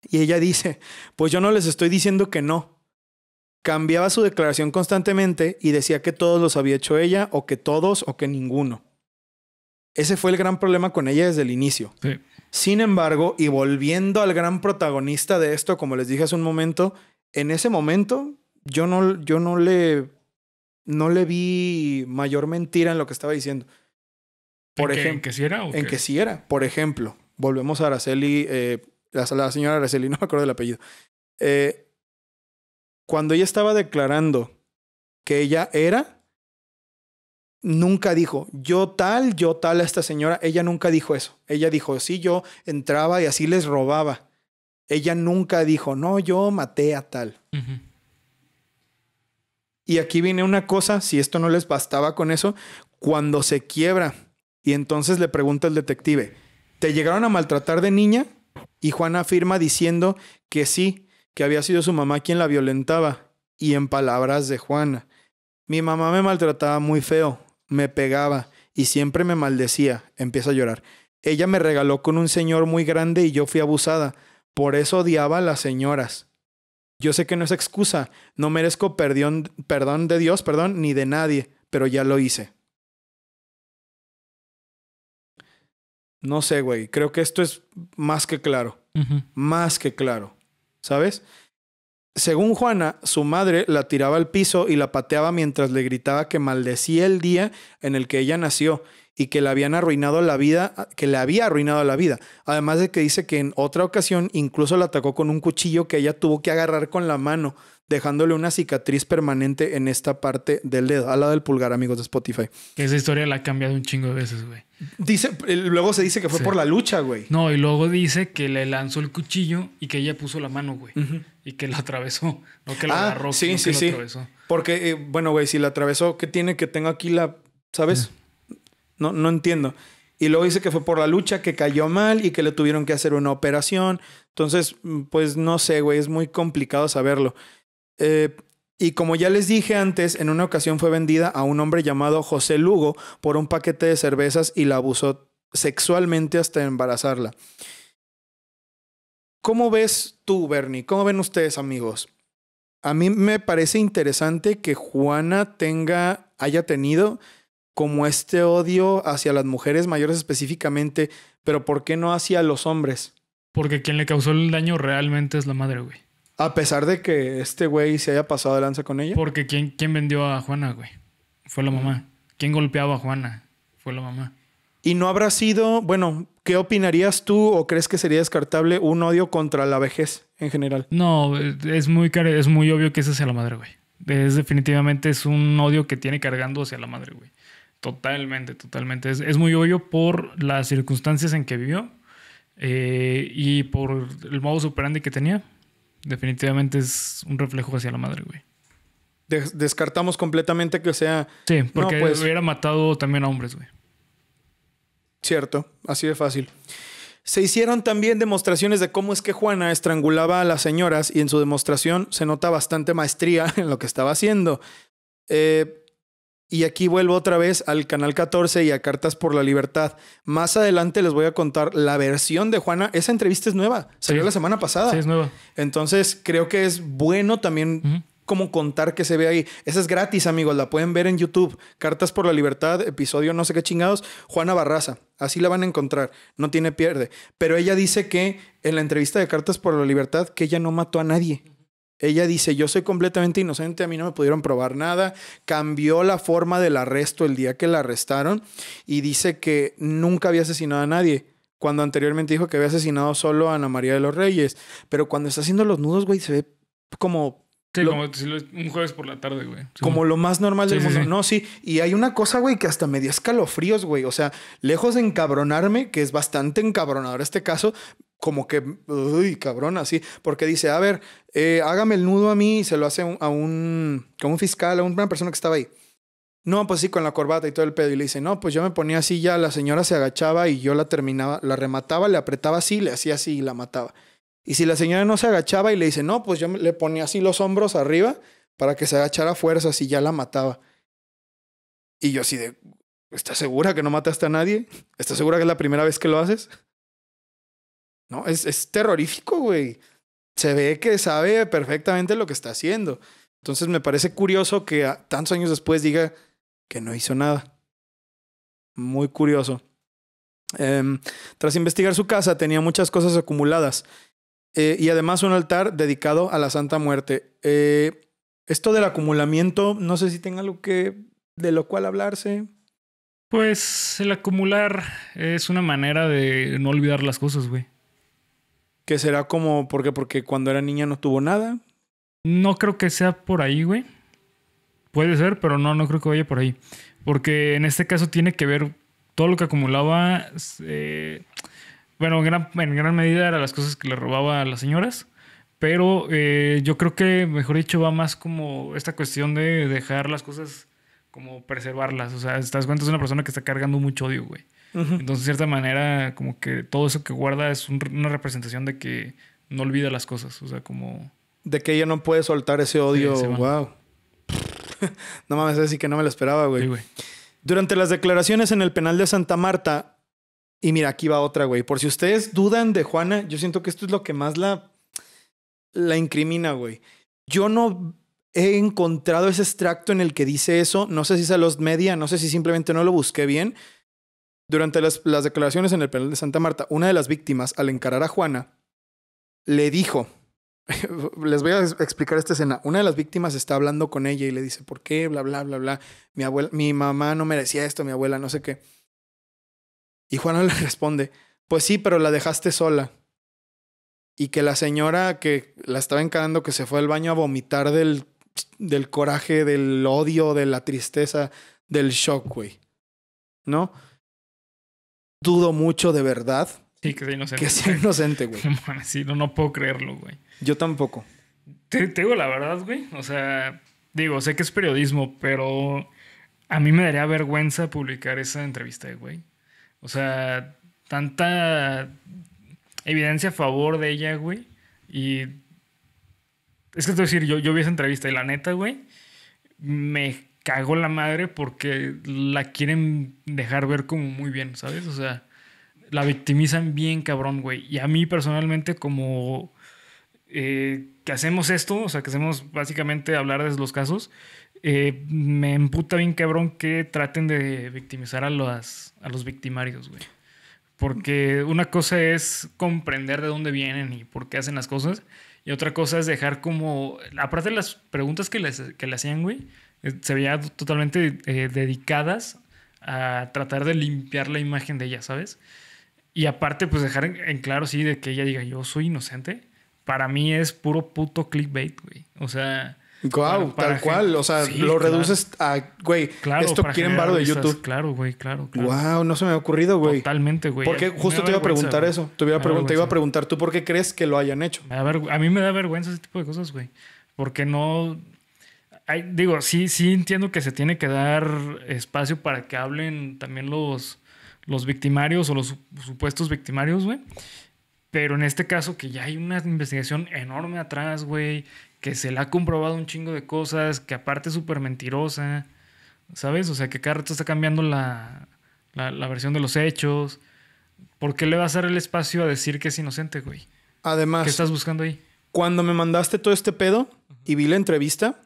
Y ella dice, pues yo no les estoy diciendo que no. Cambiaba su declaración constantemente y decía que todos los había hecho ella o que todos o que ninguno. Ese fue el gran problema con ella desde el inicio. Sin embargo, y volviendo al gran protagonista de esto, como les dije hace un momento, en ese momento yo no, yo no le no le vi mayor mentira en lo que estaba diciendo. Por ¿En, ejemplo, ¿En que era? O en que sí era. Por ejemplo, volvemos a Araceli, eh, la, señora Araceli, no me acuerdo del apellido. Eh, cuando ella estaba declarando que ella era, nunca dijo, yo tal, yo tal a esta señora. Ella nunca dijo eso. Ella dijo, sí, yo entraba y así les robaba. Ella nunca dijo, no, yo maté a tal. Y aquí viene una cosa, si esto no les bastaba con eso, cuando se quiebra. Y entonces le pregunta el detective, ¿te llegaron a maltratar de niña? Y Juana afirma diciendo que sí, que había sido su mamá quien la violentaba. Y en palabras de Juana, mi mamá me maltrataba muy feo, me pegaba y siempre me maldecía. Empieza a llorar. Ella me regaló con un señor muy grande y yo fui abusada. Por eso odiaba a las señoras. Yo sé que no es excusa, no merezco perdón de Dios, perdón, ni de nadie, pero ya lo hice. No sé, güey, creo que esto es más que claro, más que claro, ¿sabes? Según Juana, su madre la tiraba al piso y la pateaba mientras le gritaba que maldecía el día en el que ella nació y que le habían arruinado la vida, que le había arruinado la vida. Además de que dice que en otra ocasión incluso la atacó con un cuchillo que ella tuvo que agarrar con la mano, dejándole una cicatriz permanente en esta parte del dedo, al lado del pulgar, amigos de Spotify. Esa historia la ha cambiado un chingo de veces, güey. Dice, luego se dice que fue por la lucha, güey. No, y luego dice que le lanzó el cuchillo y que ella puso la mano, güey. Y que la atravesó, no que la ah, agarró, sí, sí, que sí. atravesó. Porque, eh, bueno, güey, si la atravesó, ¿qué tiene que tengo aquí la, sabes? No, no entiendo. Y luego dice que fue por la lucha, que cayó mal y que le tuvieron que hacer una operación. Entonces, mm, pues no sé, güey, es muy complicado saberlo. Eh, y como ya les dije antes, en una ocasión fue vendida a un hombre llamado José Lugo por un paquete de cervezas y la abusó sexualmente hasta embarazarla. ¿Cómo ves tú, Bernie? ¿Cómo ven ustedes, amigos? A mí me parece interesante que Juana tenga, haya tenido como este odio hacia las mujeres mayores específicamente, pero ¿por qué no hacia los hombres? Porque quien le causó el daño realmente es la madre, güey. A pesar de que este güey se haya pasado de lanza con ella. Porque ¿quién, quién vendió a Juana, güey? Fue la mm. mamá. ¿Quién golpeaba a Juana? Fue la mamá. Y no habrá sido, bueno, ¿qué opinarías tú o crees que sería descartable un odio contra la vejez en general? No, es muy, es muy obvio que es hacia la madre, güey. Es definitivamente es un odio que tiene cargando hacia la madre, güey. Totalmente, totalmente. Es, muy obvio por las circunstancias en que vivió eh, y por el modo superandi que tenía. Definitivamente es un reflejo hacia la madre, güey. descartamos completamente que sea. Sí, porque pues... hubiera matado también a hombres, güey. Cierto, así de fácil. Se hicieron también demostraciones de cómo es que Juana estrangulaba a las señoras y en su demostración se nota bastante maestría en lo que estaba haciendo. Eh, y aquí vuelvo otra vez al Canal 14 y a Cartas por la Libertad. Más adelante les voy a contar la versión de Juana. Esa entrevista es nueva, salió la semana pasada. Sí, es nueva. Entonces creo que es bueno también como contar que se ve ahí. Esa es gratis, amigos, la pueden ver en YouTube. Cartas por la Libertad, episodio no sé qué chingados, Juana Barraza. Así la van a encontrar, no tiene pierde. Pero ella dice que en la entrevista de Cartas por la Libertad que ella no mató a nadie ella dice, yo soy completamente inocente, a mí no me pudieron probar nada. Cambió la forma del arresto el día que la arrestaron y dice que nunca había asesinado a nadie. Cuando anteriormente dijo que había asesinado solo a Ana María de los Reyes. Pero cuando está haciendo los nudos, güey, se ve como... un jueves por la tarde, güey. como lo más normal del mundo. No, sí. Y hay una cosa, güey, que hasta me dio escalofríos, güey. O sea, lejos de encabronarme, que es bastante encabronador este caso, como que, uy, cabrón, así, porque dice, a ver, eh, hágame el nudo a mí y se lo hace a, un, a un fiscal, a una persona que estaba ahí. No, pues sí, con la corbata y todo el pedo. Y le dice, no, pues yo me ponía así ya, la señora se agachaba y yo la terminaba, la remataba, le apretaba así, le hacía así y la mataba. Y si la señora no se agachaba y le dice, no, pues yo le ponía así los hombros arriba para que se agachara fuerza y ya la mataba. Y yo así de, ¿estás segura que no mataste a nadie? ¿Estás segura que es la primera vez que lo haces? No, es, terrorífico, güey. Se ve que sabe perfectamente lo que está haciendo. Entonces me parece curioso que tantos años después diga que no hizo nada. Muy curioso. Em, tras investigar su casa, tenía muchas cosas acumuladas eh, y además un altar dedicado a la Santa Muerte. Eh, esto del acumulamiento, no sé si tenga algo que de lo cual hablarse. Pues el acumular es una manera de no olvidar las cosas, güey. Que será como, ¿por Porque cuando era niña no tuvo nada. No creo que sea por ahí, güey. Puede ser, pero no, no creo que vaya por ahí. Porque en este caso tiene que ver todo lo que acumulaba. Eh, bueno, en gran, medida eran las cosas que le robaba a las señoras. Pero eh, yo creo que, mejor dicho, va más como esta cuestión de dejar las cosas como preservarlas. O sea, estás cuenta es una persona que está cargando mucho odio, güey. Entonces, de cierta manera, como que todo eso que guarda es una representación de que no olvida las cosas. O sea, como. De que ella no puede soltar ese odio. wow. no mames, así que no me lo esperaba, güey. Durante las declaraciones en el penal de Santa Marta, y mira, aquí va otra, güey. Por si ustedes dudan de Juana, yo siento que esto es lo que más la, la incrimina, güey. Yo no he encontrado ese extracto en el que dice eso. No sé si es a los media, no sé si simplemente no lo busqué bien, durante las, declaraciones en el penal de Santa Marta, una de las víctimas, al encarar a Juana, le dijo, les voy a explicar esta escena. Una de las víctimas está hablando con ella y le dice, ¿por qué? Bla, bla, bla, bla. Mi, abuela, mi mamá no merecía esto, mi abuela, no sé qué. Y Juana le responde, pues sí, pero la dejaste sola. Y que la señora que la estaba encarando, que se fue al baño a vomitar del, del coraje, del odio, de la tristeza, del shock, güey. ¿No? dudo mucho de verdad sí, que, sea inocente. que sea inocente, güey. sí, no, puedo creerlo, güey. Yo tampoco. Te, digo la verdad, güey. O sea, digo, sé que es periodismo, pero a mí me daría vergüenza publicar esa entrevista, güey. O sea, tanta evidencia a favor de ella, güey. Y es que te voy a decir, yo, yo vi esa entrevista y la neta, güey, me cagó la madre porque la quieren dejar ver como muy bien, ¿sabes? O sea, la victimizan bien cabrón, güey. Y a mí personalmente como eh, que hacemos esto, o sea, que hacemos básicamente hablar de los casos, eh, me emputa bien cabrón que traten de victimizar a, las, a los victimarios, güey. Porque una cosa es comprender de dónde vienen y por qué hacen las cosas. Y otra cosa es dejar como... Aparte de las preguntas que le hacían, güey, eh, se veía totalmente eh, dedicadas a tratar de limpiar la imagen de ella, ¿sabes? Y aparte, pues dejar en, claro, sí, de que ella diga, yo soy inocente, para mí es puro puto clickbait, güey. O sea... Wow, tal cual. O sea, lo reduces a, güey, esto quieren varo de YouTube. Claro, güey, claro, Wow, no se me ha ocurrido, güey. Totalmente, güey. Porque justo te iba a preguntar eso. Te iba a, iba a preguntar tú por qué crees que lo hayan hecho. A, ver, a mí me da vergüenza ese tipo de cosas, güey. Porque no, digo, sí, sí entiendo que se tiene que dar espacio para que hablen también los, los victimarios o los supuestos victimarios, güey. Pero en este caso que ya hay una investigación enorme atrás, güey, que se le ha comprobado un chingo de cosas, que aparte es súper mentirosa, ¿sabes? O sea, que cada rato está cambiando la, la, versión de los hechos. ¿Por qué le vas a dar el espacio a decir que es inocente, güey? Además... ¿Qué estás buscando ahí? Cuando me mandaste todo este pedo y vi la entrevista,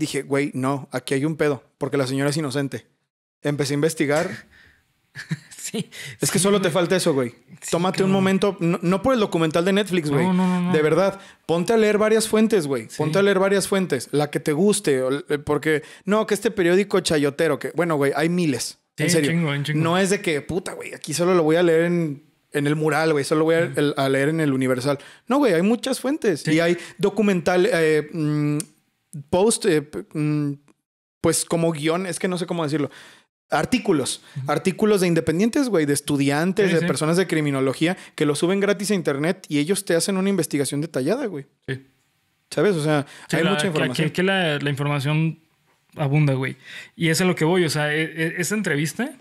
dije, güey, no, aquí hay un pedo, porque la señora es inocente. Empecé a investigar. sí. Es que solo te falta eso, güey. Tómate un momento, no, por el documental de Netflix, güey. No, no, no. de verdad, ponte a leer varias fuentes, güey. Ponte a leer varias fuentes, la que te guste, eh, porque no, que este periódico chayotero, que bueno, güey, hay miles. en serio. No es de que, puta, güey, aquí solo lo voy a leer en en el mural, güey. Solo voy a, leer en el Universal. No, güey, hay muchas fuentes. Y hay documental, eh, mm, post, eh, mm, pues como guión, es que no sé cómo decirlo. Artículos, artículos de independientes, güey, de estudiantes, de personas de criminología que lo suben gratis a internet y ellos te hacen una investigación detallada, güey. Sí. ¿Sabes? O sea, hay mucha información. la, información abunda, güey. Y es es lo que voy. O sea, e, e, esa entrevista,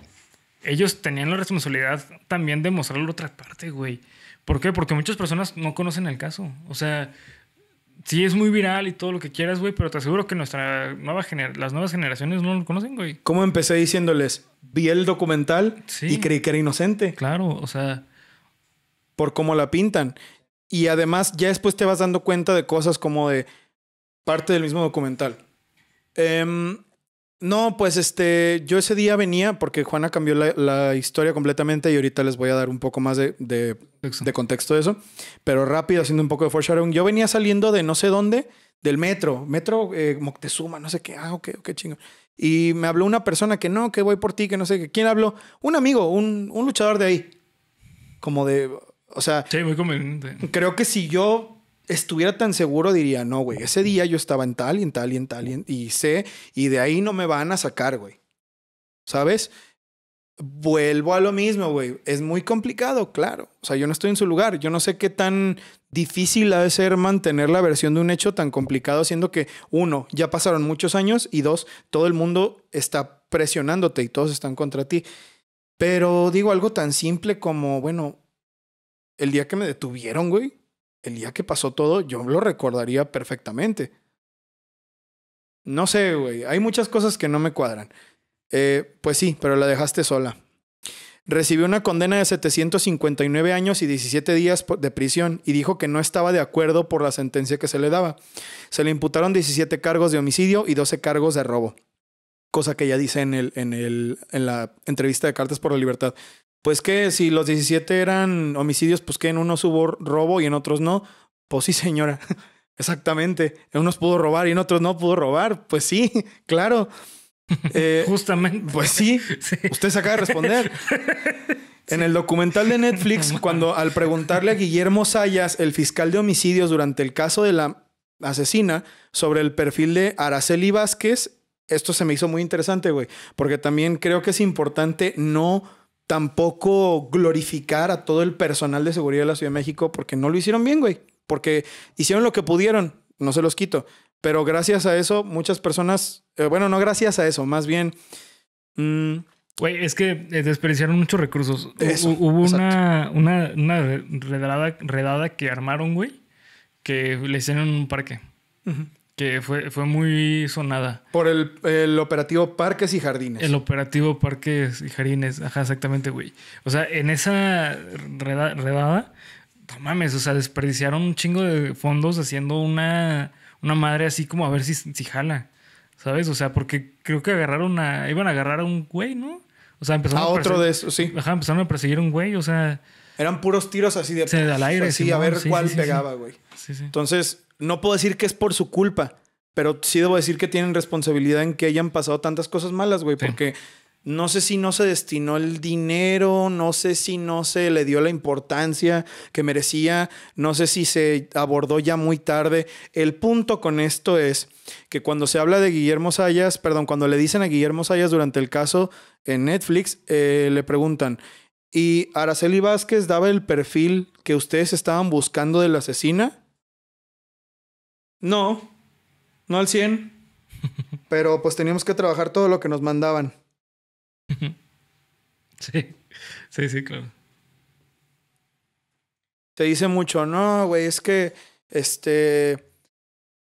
ellos tenían la responsabilidad también de la otra parte, güey. ¿Por qué? Porque muchas personas no conocen el caso. O sea, sí es muy viral y todo lo que quieras, güey, pero te aseguro que nuestra nueva las nuevas generaciones no lo conocen, güey. ¿Cómo empecé diciéndoles? Vi el documental y creí que era inocente. Claro, o sea. Por cómo la pintan. Y además, ya después te vas dando cuenta de cosas como de parte del mismo documental. Eh... No, pues este, yo ese día venía porque Juana cambió la, historia completamente y ahorita les voy a dar un poco más de, contexto de eso. Pero rápido, haciendo un poco de foreshadowing, yo venía saliendo de no sé dónde, del metro, metro eh, Moctezuma, no sé qué, ah, ok, ok, chingo. Y me habló una persona que no, que voy por ti, que no sé qué. ¿Quién habló? Un amigo, un, un luchador de ahí. Como de, o sea. Sí, muy conveniente. Creo que si yo estuviera tan seguro, diría, no, güey, ese día yo estaba en tal y en tal y en tal y, sé, y de ahí no me van a sacar, güey. ¿Sabes? Vuelvo a lo mismo, güey. Es muy complicado, claro. O sea, yo no estoy en su lugar. Yo no sé qué tan difícil ha de ser mantener la versión de un hecho tan complicado, siendo que, uno, ya pasaron muchos años y dos, todo el mundo está presionándote y todos están contra ti. Pero digo algo tan simple como, bueno, el día que me detuvieron, güey, el día que pasó todo, yo lo recordaría perfectamente. No sé, güey. Hay muchas cosas que no me cuadran. Eh, pues sí, pero la dejaste sola. Recibió una condena de 759 años y 17 días de prisión y dijo que no estaba de acuerdo por la sentencia que se le daba. Se le imputaron 17 cargos de homicidio y 12 cargos de robo, cosa que ya dice en, el, en, el, en la entrevista de Cartas por la Libertad pues que si los 17 eran homicidios, pues que en unos hubo robo y en otros no. Pues sí, señora. Exactamente. En unos pudo robar y en otros no pudo robar. Pues sí, claro. Eh, Justamente. Pues sí, Usted se acaba de responder. En el documental de Netflix, cuando al preguntarle a Guillermo Sayas, el fiscal de homicidios durante el caso de la asesina, sobre el perfil de Araceli Vázquez, esto se me hizo muy interesante, güey, porque también creo que es importante no tampoco glorificar a todo el personal de seguridad de la Ciudad de México porque no lo hicieron bien, güey. Porque hicieron lo que pudieron, no se los quito. Pero gracias a eso, muchas personas, eh, bueno, no gracias a eso, más bien... Mm, güey, es que eh, desperdiciaron muchos recursos. Hubo una, una, redada, redada, que armaron, güey, que le hicieron un parque que fue, fue muy sonada. Por el, operativo Parques y Jardines. El operativo Parques y Jardines, ajá, exactamente, güey. O sea, en esa redada, no mames, o sea, desperdiciaron un chingo de fondos haciendo una, una madre así como a ver si, si jala, ¿sabes? O sea, porque creo que agarraron a, iban a agarrar a un güey, ¿no? O sea, empezaron a, otro de esos, sí. Ajá, empezaron a perseguir a un güey, o sea... Eran puros tiros así de... al aire. Sí, a ver cuál pegaba, güey. Sí, sí. Entonces, no puedo decir que es por su culpa, pero sí debo decir que tienen responsabilidad en que hayan pasado tantas cosas malas, güey, porque no sé si no se destinó el dinero, no sé si no se le dio la importancia que merecía, no sé si se abordó ya muy tarde. El punto con esto es que cuando se habla de Guillermo Sayas, perdón, cuando le dicen a Guillermo Sayas durante el caso en Netflix, eh, le preguntan, ¿y Araceli Vázquez daba el perfil que ustedes estaban buscando de la asesina? No, no al 100. pero pues teníamos que trabajar todo lo que nos mandaban. Sí, sí, sí, claro. Se dice mucho, no, güey, es que este.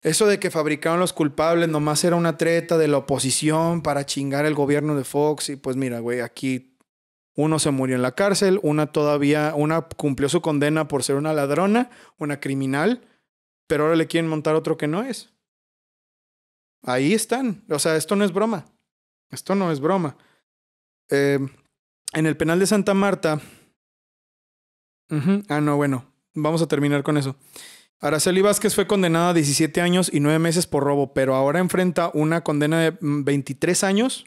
Eso de que fabricaron los culpables nomás era una treta de la oposición para chingar el gobierno de Fox. Y pues mira, güey, aquí uno se murió en la cárcel, una todavía, una cumplió su condena por ser una ladrona, una criminal, pero ahora le quieren montar otro que no es. Ahí están. O sea, esto no es broma. Esto no es broma. Eh, en el penal de Santa Marta. Ah, no, bueno. Vamos a terminar con eso. Araceli Vázquez fue condenada a 17 años y 9 meses por robo, pero ahora enfrenta una condena de 23 mm, años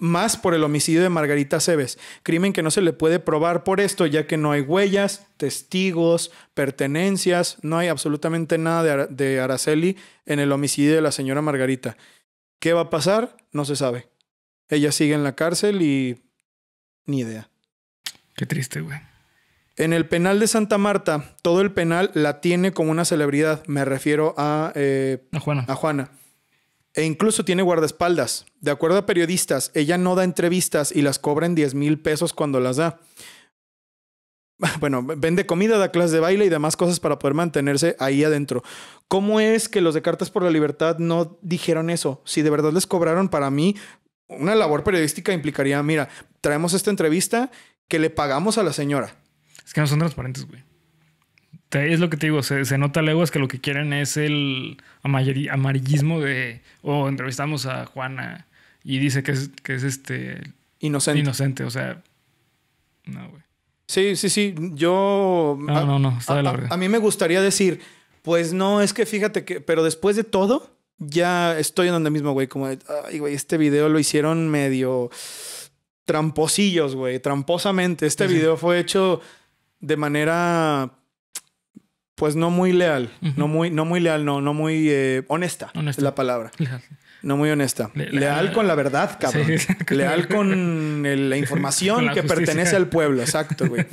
más por el homicidio de Margarita Cebes, crimen que no se le puede probar por esto, ya que no hay huellas, testigos, pertenencias, no hay absolutamente nada de, Araceli en el homicidio de la señora Margarita. ¿Qué va a pasar? No se sabe. Ella sigue en la cárcel y ni idea. Qué triste, güey. En el penal de Santa Marta, todo el penal la tiene como una celebridad. Me refiero a... a eh, A Juana. E incluso tiene guardaespaldas. De acuerdo a periodistas, ella no da entrevistas y las cobra en 10 mil pesos cuando las da. Bueno, vende comida, da clases de baile y demás cosas para poder mantenerse ahí adentro. ¿Cómo es que los de Cartas por la Libertad no dijeron eso? Si de verdad les cobraron, para mí, una labor periodística implicaría, mira, traemos esta entrevista que le pagamos a la señora. Es que no son transparentes, güey es lo que te digo, se, nota luego es que lo que quieren es el amarillismo de, oh, entrevistamos a Juana y dice que es, este... Inocente. Inocente, o sea... No, güey. Sí, sí, sí, yo... No, no, no, está de la a, a, mí me gustaría decir, pues no, es que fíjate que, pero después de todo, ya estoy en donde mismo, güey, como, de, ay, güey, este video lo hicieron medio tramposillos, güey, tramposamente. Este video fue hecho de manera pues no muy leal, no muy, no muy leal, no, no muy eh, honesta, es la palabra. No muy honesta. leal con la verdad, cabrón. leal con la información que pertenece al pueblo, exacto, güey.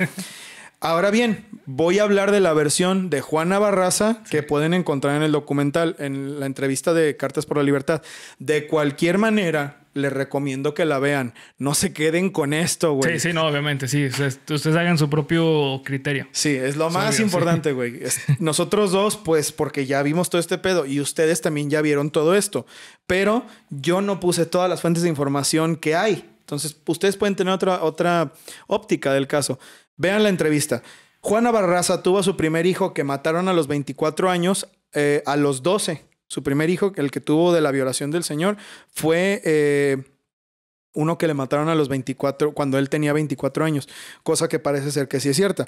Ahora bien, voy a hablar de la versión de Juana Barraza que pueden encontrar en el documental, en la entrevista de Cartas por la Libertad. De cualquier manera, les recomiendo que la vean. No se queden con esto, güey. Sí, sí, no, obviamente, sí. Ustedes, hagan su propio criterio. Sí, es lo más importante, güey. Nosotros dos, pues, porque ya vimos todo este pedo y ustedes también ya vieron todo esto. Pero yo no puse todas las fuentes de información que hay. Entonces, ustedes pueden tener otra, otra óptica del caso. Vean la entrevista. Juana Barraza tuvo a su primer hijo que mataron a los 24 años, eh, a los 12. Su primer hijo, el que tuvo de la violación del Señor, fue eh, uno que le mataron a los 24, cuando él tenía 24 años, cosa que parece ser que sí es cierta.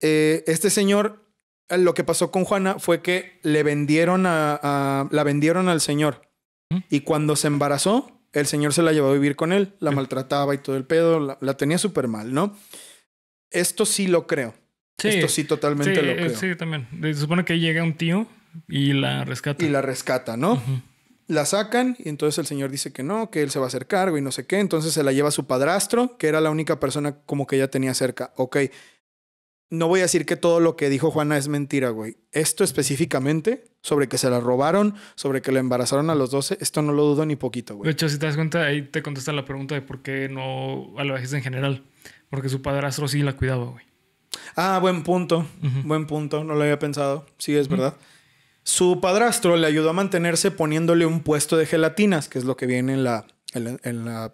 Eh, este señor, eh, lo que pasó con Juana fue que le vendieron a, la vendieron al señor. Y cuando se embarazó, el señor se la llevó a vivir con él, la maltrataba y todo el pedo, la, tenía súper mal, ¿no? Esto sí lo creo. Esto sí totalmente lo creo. Sí, también. Se supone que llega un tío y la rescata. Y la rescata, ¿no? La sacan y entonces el señor dice que no, que él se va a hacer cargo y no sé qué. Entonces se la lleva a su padrastro, que era la única persona como que ella tenía cerca. Ok, no voy a decir que todo lo que dijo Juana es mentira, güey. Esto específicamente, sobre que se la robaron, sobre que la embarazaron a los 12, esto no lo dudo ni poquito, güey. De hecho, si te das cuenta, ahí te contesta la pregunta de por qué no a la vejez en general. Porque su padrastro sí la cuidaba, güey. Ah, buen punto. Buen punto. No lo había pensado. Sí, es verdad. Su padrastro le ayudó a mantenerse poniéndole un puesto de gelatinas, que es lo que viene en la,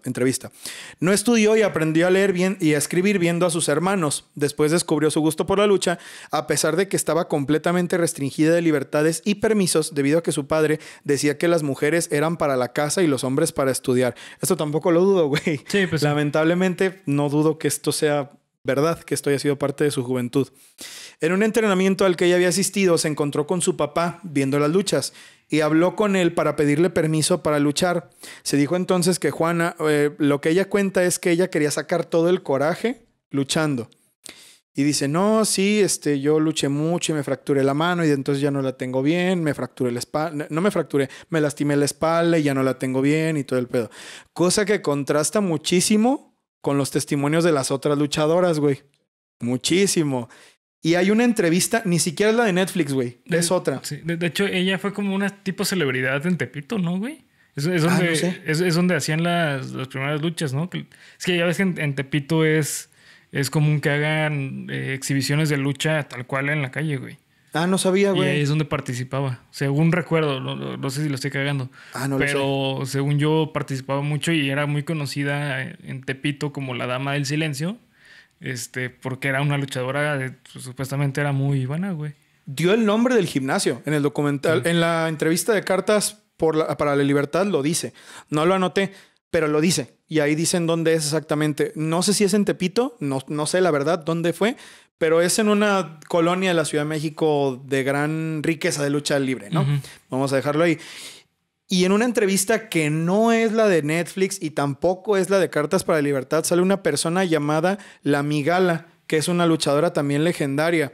entrevista. No estudió y aprendió a leer bien y a escribir viendo a sus hermanos. Después descubrió su gusto por la lucha, a pesar de que estaba completamente restringida de libertades y permisos debido a que su padre decía que las mujeres eran para la casa y los hombres para estudiar. Esto tampoco lo dudo, güey. Sí, pues, Lamentablemente no dudo que esto sea verdad que esto haya sido parte de su juventud. En un entrenamiento al que ella había asistido, se encontró con su papá viendo las luchas y habló con él para pedirle permiso para luchar. Se dijo entonces que Juana, eh, lo que ella cuenta es que ella quería sacar todo el coraje luchando. Y dice, no, sí, este, yo luché mucho y me fracturé la mano y entonces ya no la tengo bien, me fracturé la espalda, no me fracturé, me lastimé la espalda y ya no la tengo bien y todo el pedo. Cosa que contrasta muchísimo con los testimonios de las otras luchadoras, güey. Muchísimo. Y hay una entrevista, ni siquiera es la de Netflix, güey. Es otra. de, hecho, ella fue como una tipo celebridad en Tepito, ¿no, güey? Es, ah, donde, ah, no sé. es, donde hacían las, primeras luchas, ¿no? es que ya ves que en, Tepito es, es común que hagan eh, exhibiciones de lucha tal cual en la calle, güey. Ah, no sabía, güey. Y es donde participaba. Según recuerdo, no, sé si lo estoy cagando. Ah, no Pero según yo participaba mucho y era muy conocida en Tepito como la Dama del Silencio. Este, porque era una luchadora, pues, supuestamente era muy buena, güey. Dio el nombre del gimnasio en el documental, en la entrevista de cartas por la, para la libertad lo dice. No lo anoté, pero lo dice. Y ahí dicen dónde es exactamente. No sé si es en Tepito, no, no sé la verdad dónde fue, pero es en una colonia de la Ciudad de México de gran riqueza de lucha libre, ¿no? Vamos a dejarlo ahí. Y en una entrevista que no es la de Netflix y tampoco es la de Cartas para la Libertad, sale una persona llamada La Migala, que es una luchadora también legendaria.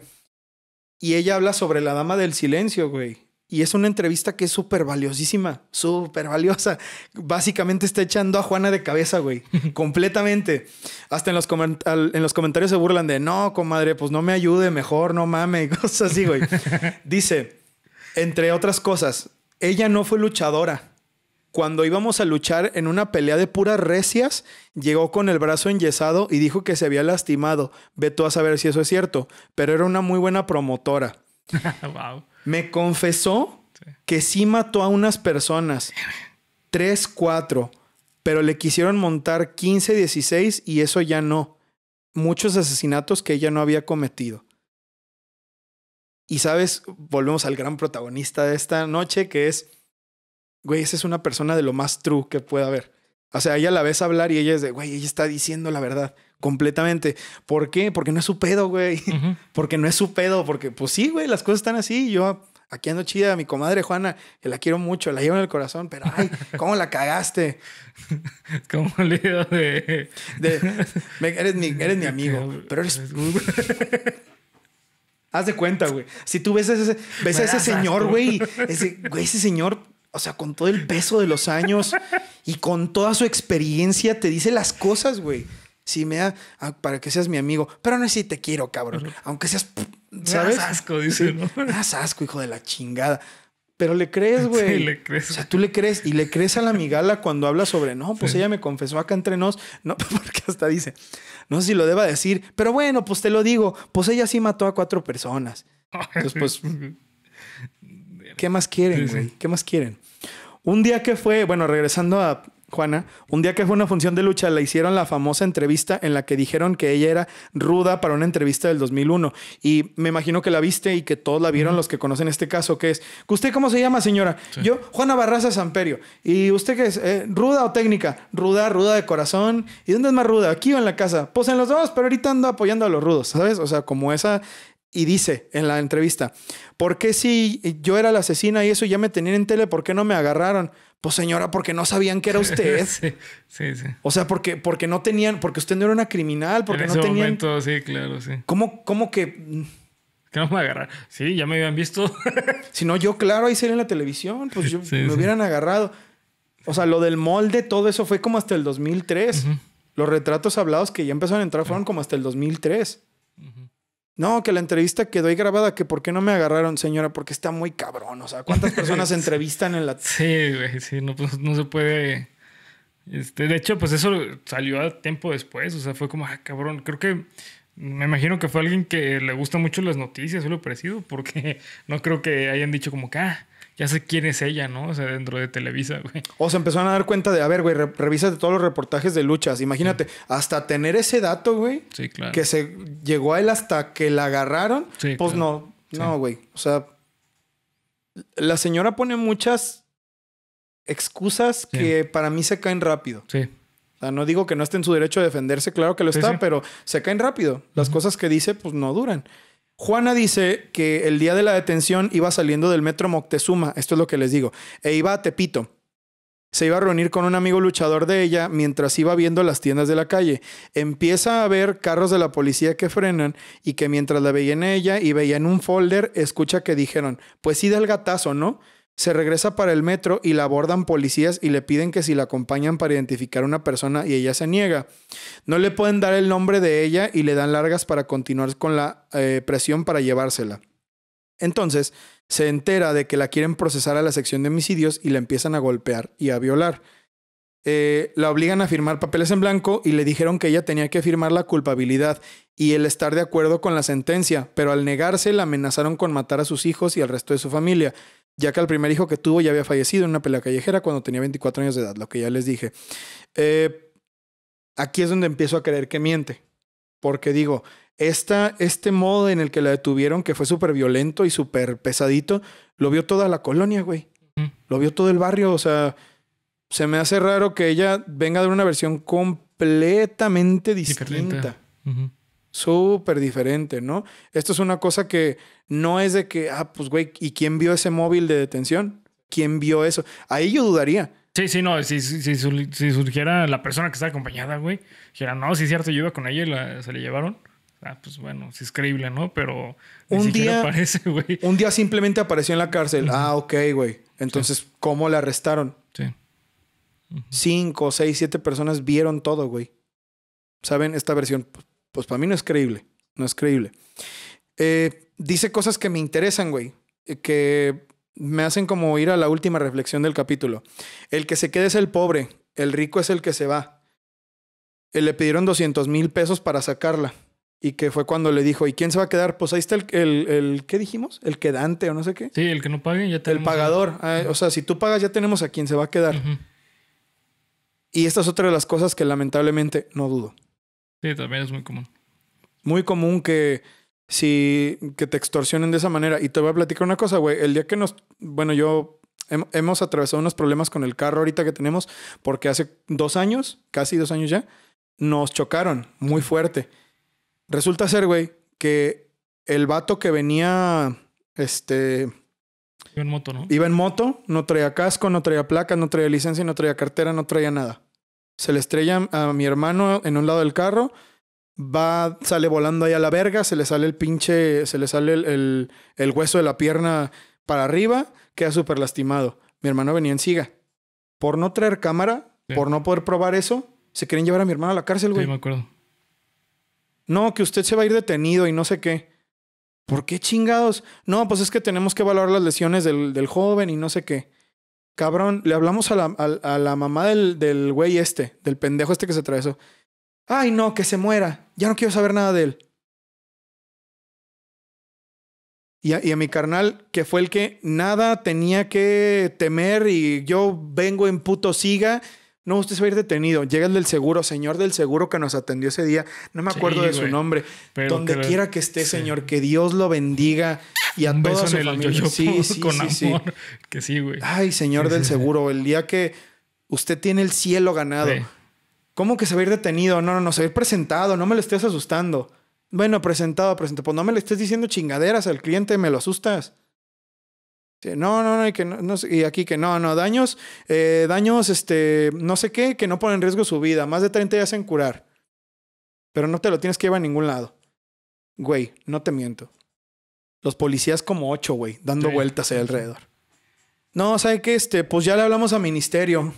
Y ella habla sobre la Dama del Silencio, güey. Y es una entrevista que es súper valiosísima, súper valiosa. Básicamente está echando a Juana de cabeza, güey. completamente. Hasta en los, en los comentarios se burlan de, no, comadre, pues no me ayude, mejor, no mame, cosas así, güey. Dice, entre otras cosas, ella no fue luchadora. Cuando íbamos a luchar en una pelea de puras recias, llegó con el brazo enyesado y dijo que se había lastimado. Ve tú a saber si eso es cierto, pero era una muy buena promotora. Me confesó que sí mató a unas personas, tres, cuatro, pero le quisieron montar 15, 16 y eso ya no. Muchos asesinatos que ella no había cometido. Y sabes, volvemos al gran protagonista de esta noche, que es, güey, esa es una persona de lo más true que pueda haber. O sea, ella la ves hablar y ella es de, güey, ella está diciendo la verdad completamente. ¿Por qué? Porque no es su pedo, güey. Porque no es su pedo, porque pues sí, güey, las cosas están así. Yo aquí ando chida, mi comadre Juana, la quiero mucho, la llevo en el corazón, pero ay, ¿cómo la cagaste? Como lío de... de eres, mi, amigo, pero eres... Haz de cuenta, güey. Si tú ves a ese, ves a ese señor, ese, güey, ese señor o sea, con todo el peso de los años y con toda su experiencia, te dice las cosas, güey si me da, ah, para que seas mi amigo, pero no es si te quiero, cabrón, aunque seas, ¿sabes? Me asco, dice, Me asco, hijo de la chingada. Pero le crees, güey. Sí, le crees. O sea, tú le crees y le crees a la migala cuando habla sobre, no, pues ella me confesó acá entre nos, no, porque hasta dice, no sé si lo deba decir, pero bueno, pues te lo digo, pues ella sí mató a cuatro personas. Entonces, pues, ¿qué más quieren, güey? ¿Qué más quieren? Un día que fue, bueno, regresando a Juana. un día que fue una función de lucha, la hicieron la famosa entrevista en la que dijeron que ella era ruda para una entrevista del 2001. Y me imagino que la viste y que todos la vieron los que conocen este caso, que es, ¿usted cómo se llama, señora? Yo, Juana Barraza Samperio. ¿Y usted qué es? Eh, ¿Ruda o técnica? Ruda, ruda de corazón. ¿Y dónde es más ruda? Aquí o en la casa. Pues en los dos, pero ahorita ando apoyando a los rudos, ¿sabes? O sea, como esa, y dice en la entrevista, ¿por qué si yo era la asesina y eso ya me tenían en tele, por qué no me agarraron? Pues señora, porque no sabían que era usted. sí, sí, O sea, porque, porque no tenían, porque usted no era una criminal, porque en no ese Momento, sí, claro, sí. ¿Cómo, cómo que... Mm? Que no me agarraron. Sí, ya me habían visto. si no, yo, claro, ahí sería en la televisión, pues yo, me hubieran agarrado. O sea, lo del molde, todo eso fue como hasta el 2003. Los retratos hablados que ya empezaron a entrar fueron como hasta el 2003. Uh no, que la entrevista quedó ahí grabada, que por qué no me agarraron, señora, porque está muy cabrón. O sea, ¿cuántas personas entrevistan en la... Sí, güey, sí, no, pues, no se puede... Este, de hecho, pues eso salió a tiempo después, o sea, fue como, ah, cabrón, creo que me imagino que fue alguien que le gusta mucho las noticias o lo parecido, porque no creo que hayan dicho como que, ah, ya sé quién es ella, ¿no? O sea, dentro de Televisa, güey. O se empezaron a dar cuenta de, a ver, güey, todos los reportajes de luchas. Imagínate, hasta tener ese dato, güey. Que se llegó a él hasta que la agarraron. pues no, no, güey. O sea, la señora pone muchas excusas que para mí se caen rápido. Sí. O sea, no digo que no esté en su derecho de defenderse, claro que lo está, pero se caen rápido. Las cosas que dice, pues no duran. Juana dice que el día de la detención iba saliendo del metro Moctezuma, esto es lo que les digo, e iba a Tepito. Se iba a reunir con un amigo luchador de ella mientras iba viendo las tiendas de la calle. Empieza a ver carros de la policía que frenan y que mientras la veía en ella y veía en un folder, escucha que dijeron, pues sí da gatazo, ¿no? Se regresa para el metro y la abordan policías y le piden que si la acompañan para identificar a una persona y ella se niega. No le pueden dar el nombre de ella y le dan largas para continuar con la eh, presión para llevársela. Entonces, se entera de que la quieren procesar a la sección de homicidios y la empiezan a golpear y a violar. Eh, la obligan a firmar papeles en blanco y le dijeron que ella tenía que firmar la culpabilidad y el estar de acuerdo con la sentencia, pero al negarse la amenazaron con matar a sus hijos y al resto de su familia ya que el primer hijo que tuvo ya había fallecido en una pelea callejera cuando tenía 24 años de edad, lo que ya les dije. Eh, aquí es donde empiezo a creer que miente, porque digo, esta, este modo en el que la detuvieron, que fue súper violento y súper pesadito, lo vio toda la colonia, güey. Lo vio todo el barrio, o sea, se me hace raro que ella venga de una versión completamente distinta súper diferente, ¿no? Esto es una cosa que no es de que, ah, pues güey, ¿y quién vio ese móvil de detención? ¿Quién vio eso? Ahí yo dudaría. Sí, sí, no, si, si, surgiera la persona que está acompañada, güey, dijera, no, sí es cierto, yo iba con ella y se le llevaron. Ah, pues bueno, si es creíble, ¿no? Pero un día güey. Un día simplemente apareció en la cárcel. Ah, ok, güey. Entonces, ¿cómo la arrestaron? Sí. Cinco, seis, siete personas vieron todo, güey. ¿Saben? Esta versión pues, pues para mí no es creíble. No es creíble. Eh, dice cosas que me interesan, güey, eh, que me hacen como ir a la última reflexión del capítulo. El que se queda es el pobre, el rico es el que se va. Eh, le pidieron 200 mil pesos para sacarla. Y que fue cuando le dijo, ¿y quién se va a quedar? Pues ahí está el, ¿qué dijimos? El quedante o no sé qué. Sí, el que no pague ya tenemos. El pagador. Ah, o sea, si tú pagas ya tenemos a quién se va a quedar. Y esta es otra de las cosas que lamentablemente no dudo. Sí, también es muy común. Muy común que si que te extorsionen de esa manera. Y te voy a platicar una cosa, güey. El día que nos, bueno, yo hemos atravesado unos problemas con el carro ahorita que tenemos, porque hace dos años, casi dos años ya, nos chocaron muy fuerte. Resulta ser, güey, que el vato que venía, este... Iba en moto, ¿no? Iba en moto, no traía casco, no traía placa, no traía licencia, no traía cartera, no traía nada se le estrella a mi hermano en un lado del carro, va, sale volando ahí a la verga, se le sale el pinche, se le sale el, hueso de la pierna para arriba, queda súper lastimado. Mi hermano venía en siga. Por no traer cámara, por no poder probar eso, se quieren llevar a mi hermano a la cárcel, güey. Sí, me acuerdo. No, que usted se va a ir detenido y no sé qué. ¿Por qué chingados? No, pues es que tenemos que evaluar las lesiones del joven y no sé qué. Cabrón, le hablamos a la, a, la mamá del, del güey este, del pendejo este que se atravesó. Ay, no, que se muera. Ya no quiero saber nada de él. Y a, mi carnal, que fue el que nada tenía que temer y yo vengo en puto siga. No, usted se va a ir detenido. Llega el del seguro, señor del seguro que nos atendió ese día. No me acuerdo de su nombre. Donde quiera que esté, señor, que Dios lo bendiga. Y a Que sí, güey. Ay, señor del seguro, el día que usted tiene el cielo ganado. ¿Cómo que se va a ir detenido? No, no, no, se va a ir presentado, no me lo estés asustando. Bueno, presentado, presentado. Pues no me le estés diciendo chingaderas al cliente, me lo asustas. No, no, no, y, que no, y aquí que no, no, daños, eh, daños, este, no sé qué, que no ponen en riesgo su vida, más de 30 días en curar. Pero no te lo tienes que llevar a ningún lado. Güey, no te miento. Los policías como ocho, güey, dando vueltas ahí alrededor. No, ¿sabe que Este, pues ya le hablamos al ministerio.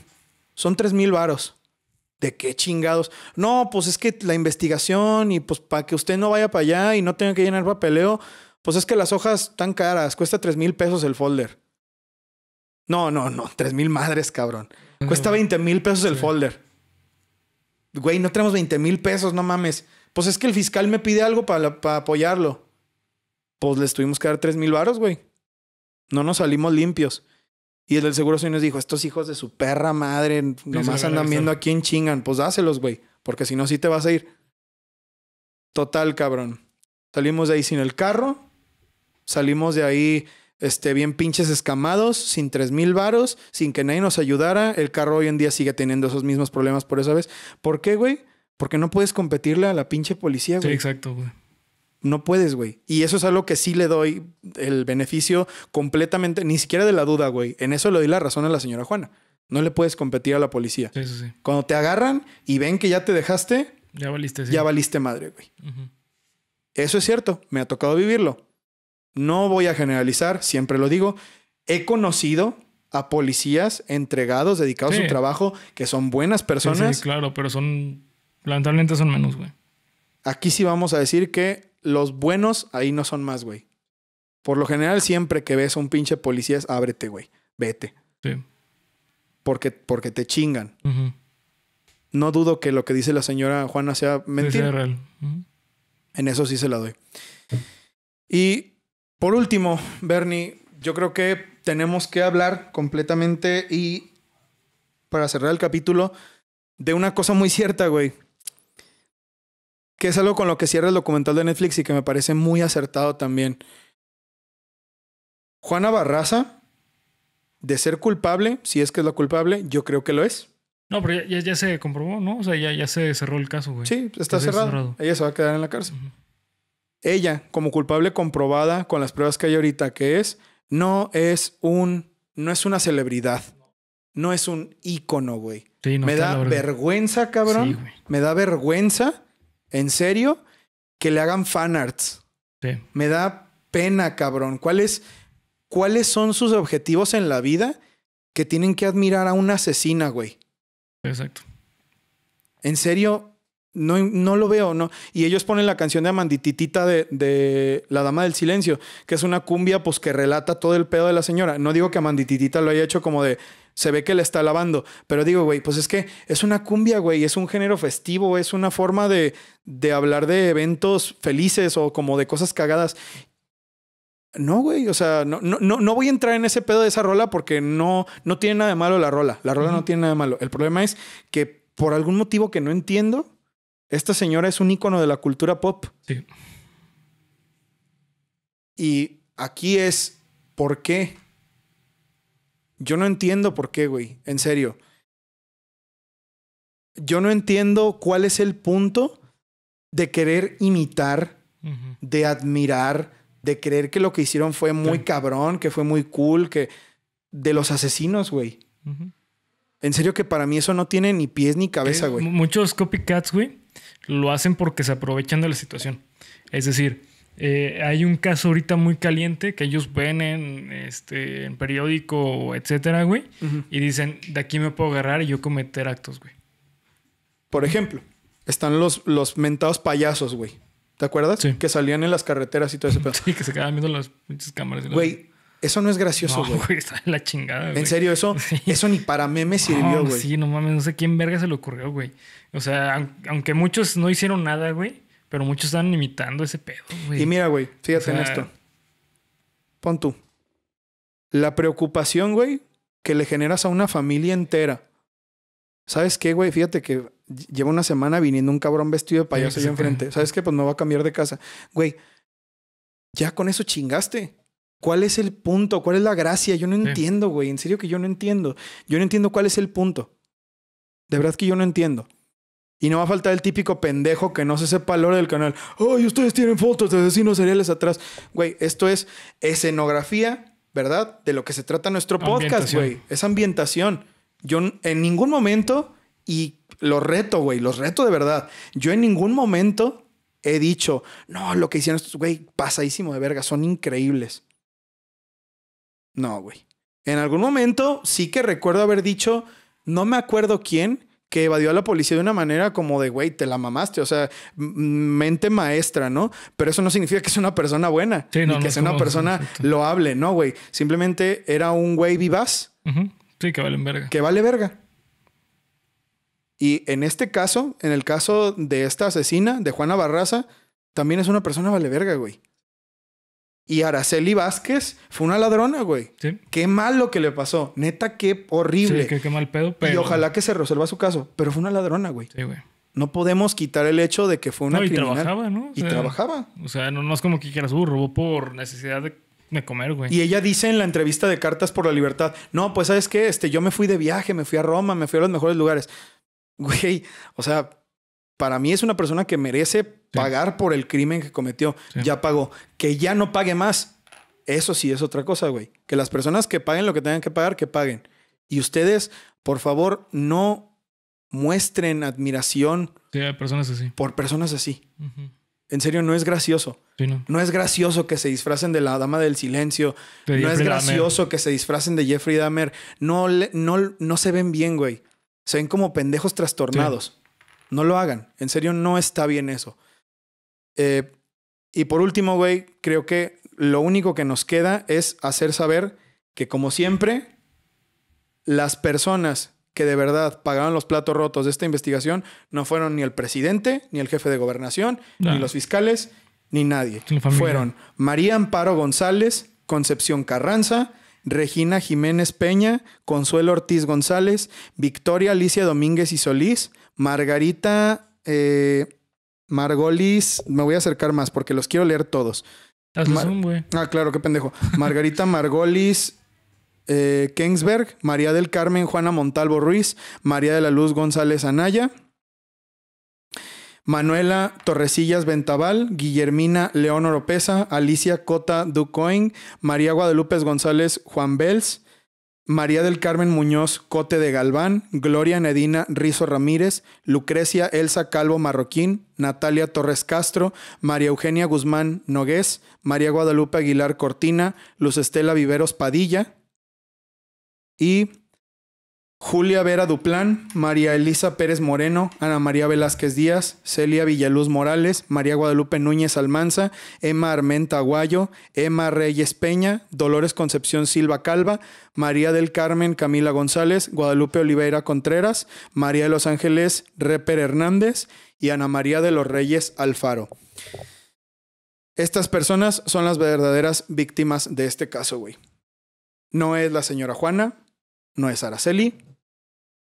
Son tres mil varos. ¿De qué chingados? No, pues es que la investigación y pues para que usted no vaya para allá y no tenga que llenar papeleo, pues es que las hojas están caras, cuesta tres mil pesos el folder. No, no, no, tres mil madres, cabrón. Cuesta veinte mil pesos el folder. Güey, no tenemos veinte mil pesos, no mames. Pues es que el fiscal me pide algo para apoyarlo pues les tuvimos que dar tres mil varos, güey. No nos salimos limpios. Y el del seguro sí nos dijo, estos hijos de su perra madre, nomás andan viendo a quién chingan. Pues dáselos, güey, porque si no, sí te vas a ir. Total, cabrón. Salimos de ahí sin el carro. Salimos de ahí este, bien pinches escamados, sin tres mil varos, sin que nadie nos ayudara. El carro hoy en día sigue teniendo esos mismos problemas por esa vez. ¿Por qué, güey? Porque no puedes competirle a la pinche policía, güey. Sí, exacto, güey no puedes, güey. Y eso es algo que sí le doy el beneficio completamente, ni siquiera de la duda, güey. En eso le doy la razón a la señora Juana. No le puedes competir a la policía. Sí, sí, Cuando te agarran y ven que ya te dejaste, ya valiste, ya valiste madre, güey. Eso es cierto, me ha tocado vivirlo. No voy a generalizar, siempre lo digo. He conocido a policías entregados, dedicados a su trabajo, que son buenas personas. sí claro, pero son, lamentablemente son menos, güey. Aquí sí vamos a decir que los buenos ahí no son más, güey. Por lo general, siempre que ves a un pinche policía, ábrete, güey. Vete. Sí. Porque, porque te chingan. No dudo que lo que dice la señora Juana sea mentira. En eso sí se la doy. Y por último, Bernie, yo creo que tenemos que hablar completamente y para cerrar el capítulo de una cosa muy cierta, güey que es algo con lo que cierra el documental de Netflix y que me parece muy acertado también. Juana Barraza, de ser culpable, si es que es la culpable, yo creo que lo es. No, pero ya, se comprobó, ¿no? O sea, ya, ya, se cerró el caso, güey. Sí, está cerrado. Ella se va a quedar en la cárcel. Ella, como culpable comprobada con las pruebas que hay ahorita, que es, no es un, no es una celebridad. No es un ícono, güey. Sí, no, me da vergüenza, cabrón. me da vergüenza en serio, que le hagan fanarts. Sí. Me da pena, cabrón. ¿Cuáles, ¿Cuáles son sus objetivos en la vida que tienen que admirar a una asesina, güey? Exacto. En serio, no, lo veo, ¿no? Y ellos ponen la canción de Amandititita de, de La Dama del Silencio, que es una cumbia pues que relata todo el pedo de la señora. No digo que Amandititita lo haya hecho como de se ve que le está lavando. Pero digo, güey, pues es que es una cumbia, güey, es un género festivo, es una forma de, de hablar de eventos felices o como de cosas cagadas. No, güey, o sea, no, no, voy a entrar en ese pedo de esa rola porque no, no tiene nada de malo la rola. La rola no tiene nada de malo. El problema es que por algún motivo que no entiendo, esta señora es un icono de la cultura pop. Sí. Y aquí es, ¿por qué? Yo no entiendo por qué, güey. En serio. Yo no entiendo cuál es el punto de querer imitar, de admirar, de creer que lo que hicieron fue muy cabrón, que fue muy cool, que de los asesinos, güey. En serio que para mí eso no tiene ni pies ni cabeza, güey. Muchos copycats, güey lo hacen porque se aprovechan de la situación. Es decir, eh, hay un caso ahorita muy caliente que ellos ven en, este, en periódico, etcétera, güey, y dicen, de aquí me puedo agarrar y yo cometer actos, güey. Por ejemplo, están los, los mentados payasos, güey. ¿Te acuerdas? Sí. Que salían en las carreteras y todo ese pedo. Sí, que se quedaban viendo las pinches cámaras. Güey, eso no es gracioso, güey. está en la chingada, güey. En serio, eso, eso ni para memes sirvió, güey. No, sí, no mames, no sé quién verga se le ocurrió, güey. O sea, aunque muchos no hicieron nada, güey, pero muchos están imitando ese pedo, güey. Y mira, güey, fíjate en esto. Pon tú. La preocupación, güey, que le generas a una familia entera. ¿Sabes qué, güey? Fíjate que lleva una semana viniendo un cabrón vestido de payaso enfrente. ¿Sabes qué? Pues no va a cambiar de casa. Güey, ya con eso chingaste. ¿Cuál es el punto? ¿Cuál es la gracia? Yo no entiendo, güey. En serio que yo no entiendo. Yo no entiendo cuál es el punto. De verdad que yo no entiendo. Y no va a faltar el típico pendejo que no se sepa el del canal. ¡Ay, ustedes tienen fotos de vecinos seriales atrás! Güey, esto es escenografía, ¿verdad? De lo que se trata nuestro podcast, güey. Es ambientación. Yo en ningún momento, y los reto, güey, los reto de verdad. Yo en ningún momento he dicho, no, lo que hicieron estos, güey, pasadísimo de verga, son increíbles. No, güey. En algún momento sí que recuerdo haber dicho, no me acuerdo quién, que evadió a la policía de una manera como de, güey, te la mamaste, o sea, mente maestra, ¿no? Pero eso no significa que es una persona buena, sí, ni que sea una persona loable, ¿no, güey? Simplemente era un güey vivaz. Sí, que vale verga. Que vale verga. Y en este caso, en el caso de esta asesina, de Juana Barraza, también es una persona vale verga, güey. Y Araceli Vázquez fue una ladrona, güey. Sí. Qué mal lo que le pasó. Neta, qué horrible. Sí, qué, mal pedo, pero... Y ojalá que se resuelva su caso. Pero fue una ladrona, güey. Sí, güey. No podemos quitar el hecho de que fue una no, y trabajaba, ¿no? y trabajaba. O sea, no, es como que quieras, burro. por necesidad de comer, güey. Y ella dice en la entrevista de Cartas por la Libertad, no, pues, ¿sabes qué? Este, yo me fui de viaje, me fui a Roma, me fui a los mejores lugares. Güey, o sea, para mí es una persona que merece pagar por el crimen que cometió. Ya pagó. Que ya no pague más. Eso sí es otra cosa, güey. Que las personas que paguen lo que tengan que pagar, que paguen. Y ustedes, por favor, no muestren admiración personas así. por personas así. En serio, no es gracioso. No. es gracioso que se disfracen de la dama del silencio. no es gracioso que se disfracen de Jeffrey Dahmer. No, no, no se ven bien, güey. Se ven como pendejos trastornados. No lo hagan. En serio, no está bien eso. Eh, y por último, güey, creo que lo único que nos queda es hacer saber que, como siempre, las personas que de verdad pagaron los platos rotos de esta investigación no fueron ni el presidente, ni el jefe de gobernación, ni los fiscales, ni nadie. Fueron María Amparo González, Concepción Carranza, Regina Jiménez Peña, Consuelo Ortiz González, Victoria Alicia Domínguez y Solís, Margarita eh, Margolis, me voy a acercar más porque los quiero leer todos. ah, claro, qué pendejo. Margarita Margolis eh, María del Carmen Juana Montalvo Ruiz, María de la Luz González Anaya, Manuela Torrecillas Ventaval, Guillermina León Oropesa, Alicia Cota Ducoin, María Guadalupe González Juan Bels, María del Carmen Muñoz Cote de Galván, Gloria Nedina Rizo Ramírez, Lucrecia Elsa Calvo Marroquín, Natalia Torres Castro, María Eugenia Guzmán Nogués, María Guadalupe Aguilar Cortina, Luz Estela Viveros Padilla y Julia Vera Duplán, María Elisa Pérez Moreno, Ana María Velázquez Díaz, Celia Villaluz Morales, María Guadalupe Núñez Almanza, Emma Armenta Aguayo, Emma Reyes Peña, Dolores Concepción Silva Calva, María del Carmen Camila González, Guadalupe Oliveira Contreras, María de los Ángeles Reper Hernández y Ana María de los Reyes Alfaro. Estas personas son las verdaderas víctimas de este caso, güey. No es la señora Juana, no es Araceli,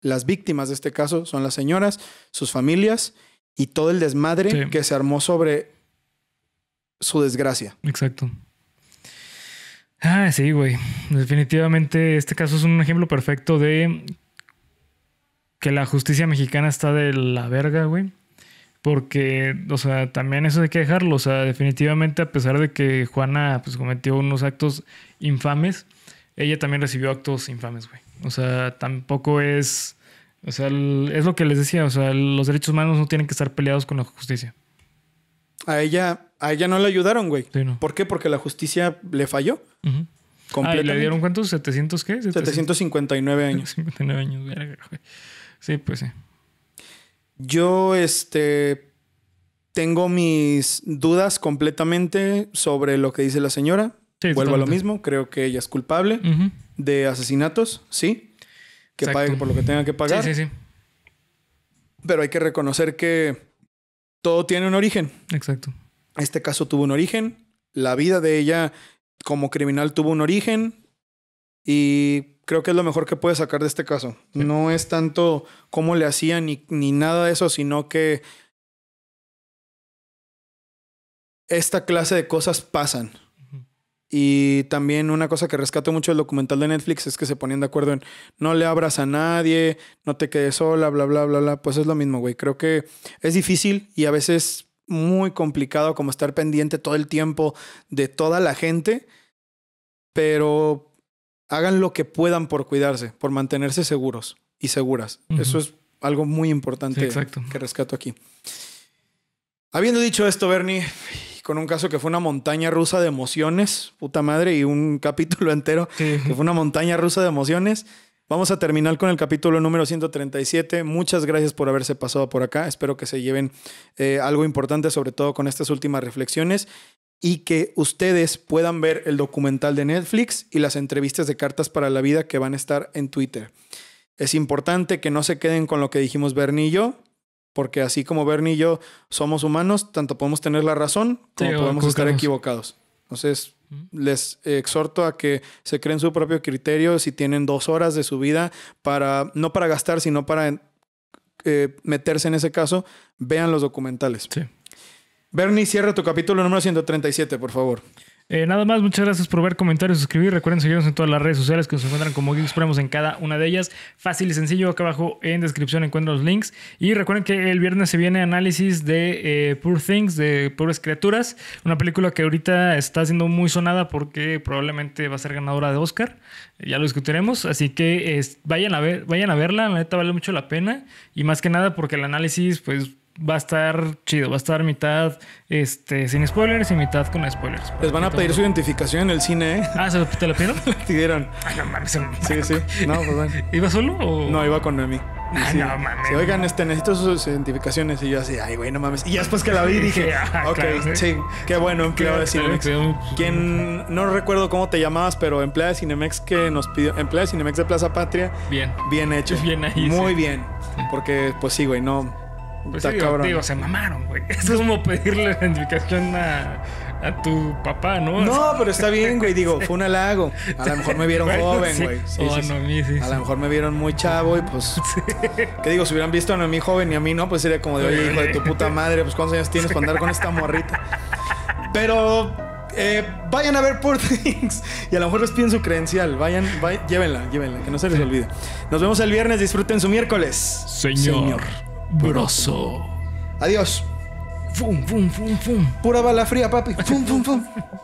las víctimas de este caso son las señoras, sus familias y todo el desmadre que se armó sobre su desgracia. Exacto. Ah, sí, güey. Definitivamente este caso es un ejemplo perfecto de que la justicia mexicana está de la verga, güey. Porque, o sea, también eso hay que dejarlo. O sea, definitivamente, a pesar de que Juana pues, cometió unos actos infames, ella también recibió actos infames, güey. O sea, tampoco es. O sea, es lo que les decía. O sea, los derechos humanos no tienen que estar peleados con la justicia. A ella, a ella no le ayudaron, güey. Sí, no. ¿Por qué? Porque la justicia le falló. Ah, le dieron cuántos? ¿700 qué? 759 años. 759 años, güey. Sí, pues sí. Yo, este. Tengo mis dudas completamente sobre lo que dice la señora. Vuelvo a lo mismo, creo que ella es culpable de asesinatos, sí. Que pague por lo que tenga que pagar. Sí, sí, sí. Pero hay que reconocer que todo tiene un origen. Exacto. Este caso tuvo un origen, la vida de ella como criminal tuvo un origen y creo que es lo mejor que puede sacar de este caso. No es tanto cómo le hacían ni nada de eso, sino que esta clase de cosas pasan. Y también una cosa que rescato mucho del documental de Netflix es que se ponían de acuerdo en no le abras a nadie, no te quedes sola, bla, bla, bla, bla. Pues es lo mismo, güey. Creo que es difícil y a veces muy complicado como estar pendiente todo el tiempo de toda la gente, pero hagan lo que puedan por cuidarse, por mantenerse seguros y seguras. Eso es algo muy importante que rescato aquí. Habiendo dicho esto, Bernie, con un caso que fue una montaña rusa de emociones, puta madre, y un capítulo entero que fue una montaña rusa de emociones. Vamos a terminar con el capítulo número 137. Muchas gracias por haberse pasado por acá. Espero que se lleven eh, algo importante, sobre todo con estas últimas reflexiones, y que ustedes puedan ver el documental de Netflix y las entrevistas de Cartas para la Vida que van a estar en Twitter. Es importante que no se queden con lo que dijimos Bernie y porque así como Bernie y yo somos humanos, tanto podemos tener la razón como podemos estar equivocados. Entonces, les exhorto a que se creen su propio criterio si tienen dos horas de su vida para, no para gastar, sino para eh, meterse en ese caso, vean los documentales. Bernie, cierra tu capítulo número 137, por favor. Eh, nada más, muchas gracias por ver, y suscribir. Recuerden seguirnos en todas las redes sociales que nos encuentran como Geeks en cada una de ellas. Fácil y sencillo, acá abajo en descripción encuentran los links. Y recuerden que el viernes se viene análisis de eh, Poor Things, de Pobres Criaturas, una película que ahorita está siendo muy sonada porque probablemente va a ser ganadora de Oscar. Eh, ya lo discutiremos, así que vayan, a ver, vayan a verla, la neta vale mucho la pena. Y más que nada porque el análisis, pues va a estar chido, va a estar mitad este, sin spoilers y mitad con spoilers. Les van a pedir su identificación en el cine, ¿eh? Ah, ¿se, ¿te la pidieron? te dieron. Ay, no mames. Sí, sí. No, pues bueno. ¿Iba solo o...? No, iba con Noemi. Ay, ah, no mames. oigan, este, necesito sus identificaciones. Y yo así, ay, güey, no mames. Y ya después que la vi dije, ah, ok, sí. qué bueno, empleado de Cinemex. Quien, no recuerdo cómo te llamabas, pero empleado de Cinemex que nos pidió, empleado de Cinemex de Plaza Patria. Bien. Bien hecho. Bien ahí, Muy bien. Porque, pues sí, güey, no pues digo, se mamaron, güey. Es como pedirle la identificación a, tu papá, ¿no? No, pero está bien, güey. Digo, fue un halago. A lo mejor me vieron joven, güey. Oh, a, lo mejor me vieron muy chavo y pues. ¿Qué digo? Si hubieran visto a mi joven y a mí no, pues sería como de, oye, hijo de tu puta madre, pues ¿cuántos años tienes para andar con esta morrita? Pero. Eh, vayan a ver Poor Things y a lo mejor les piden su credencial. Vayan, vayan llévenla, llévenla, que no se les olvide. Nos vemos el viernes, disfruten su miércoles. Señor. Señor broso. Adiós. Fum, fum, fum, fum. Pura bala fría, papi. Fum, fum, fum.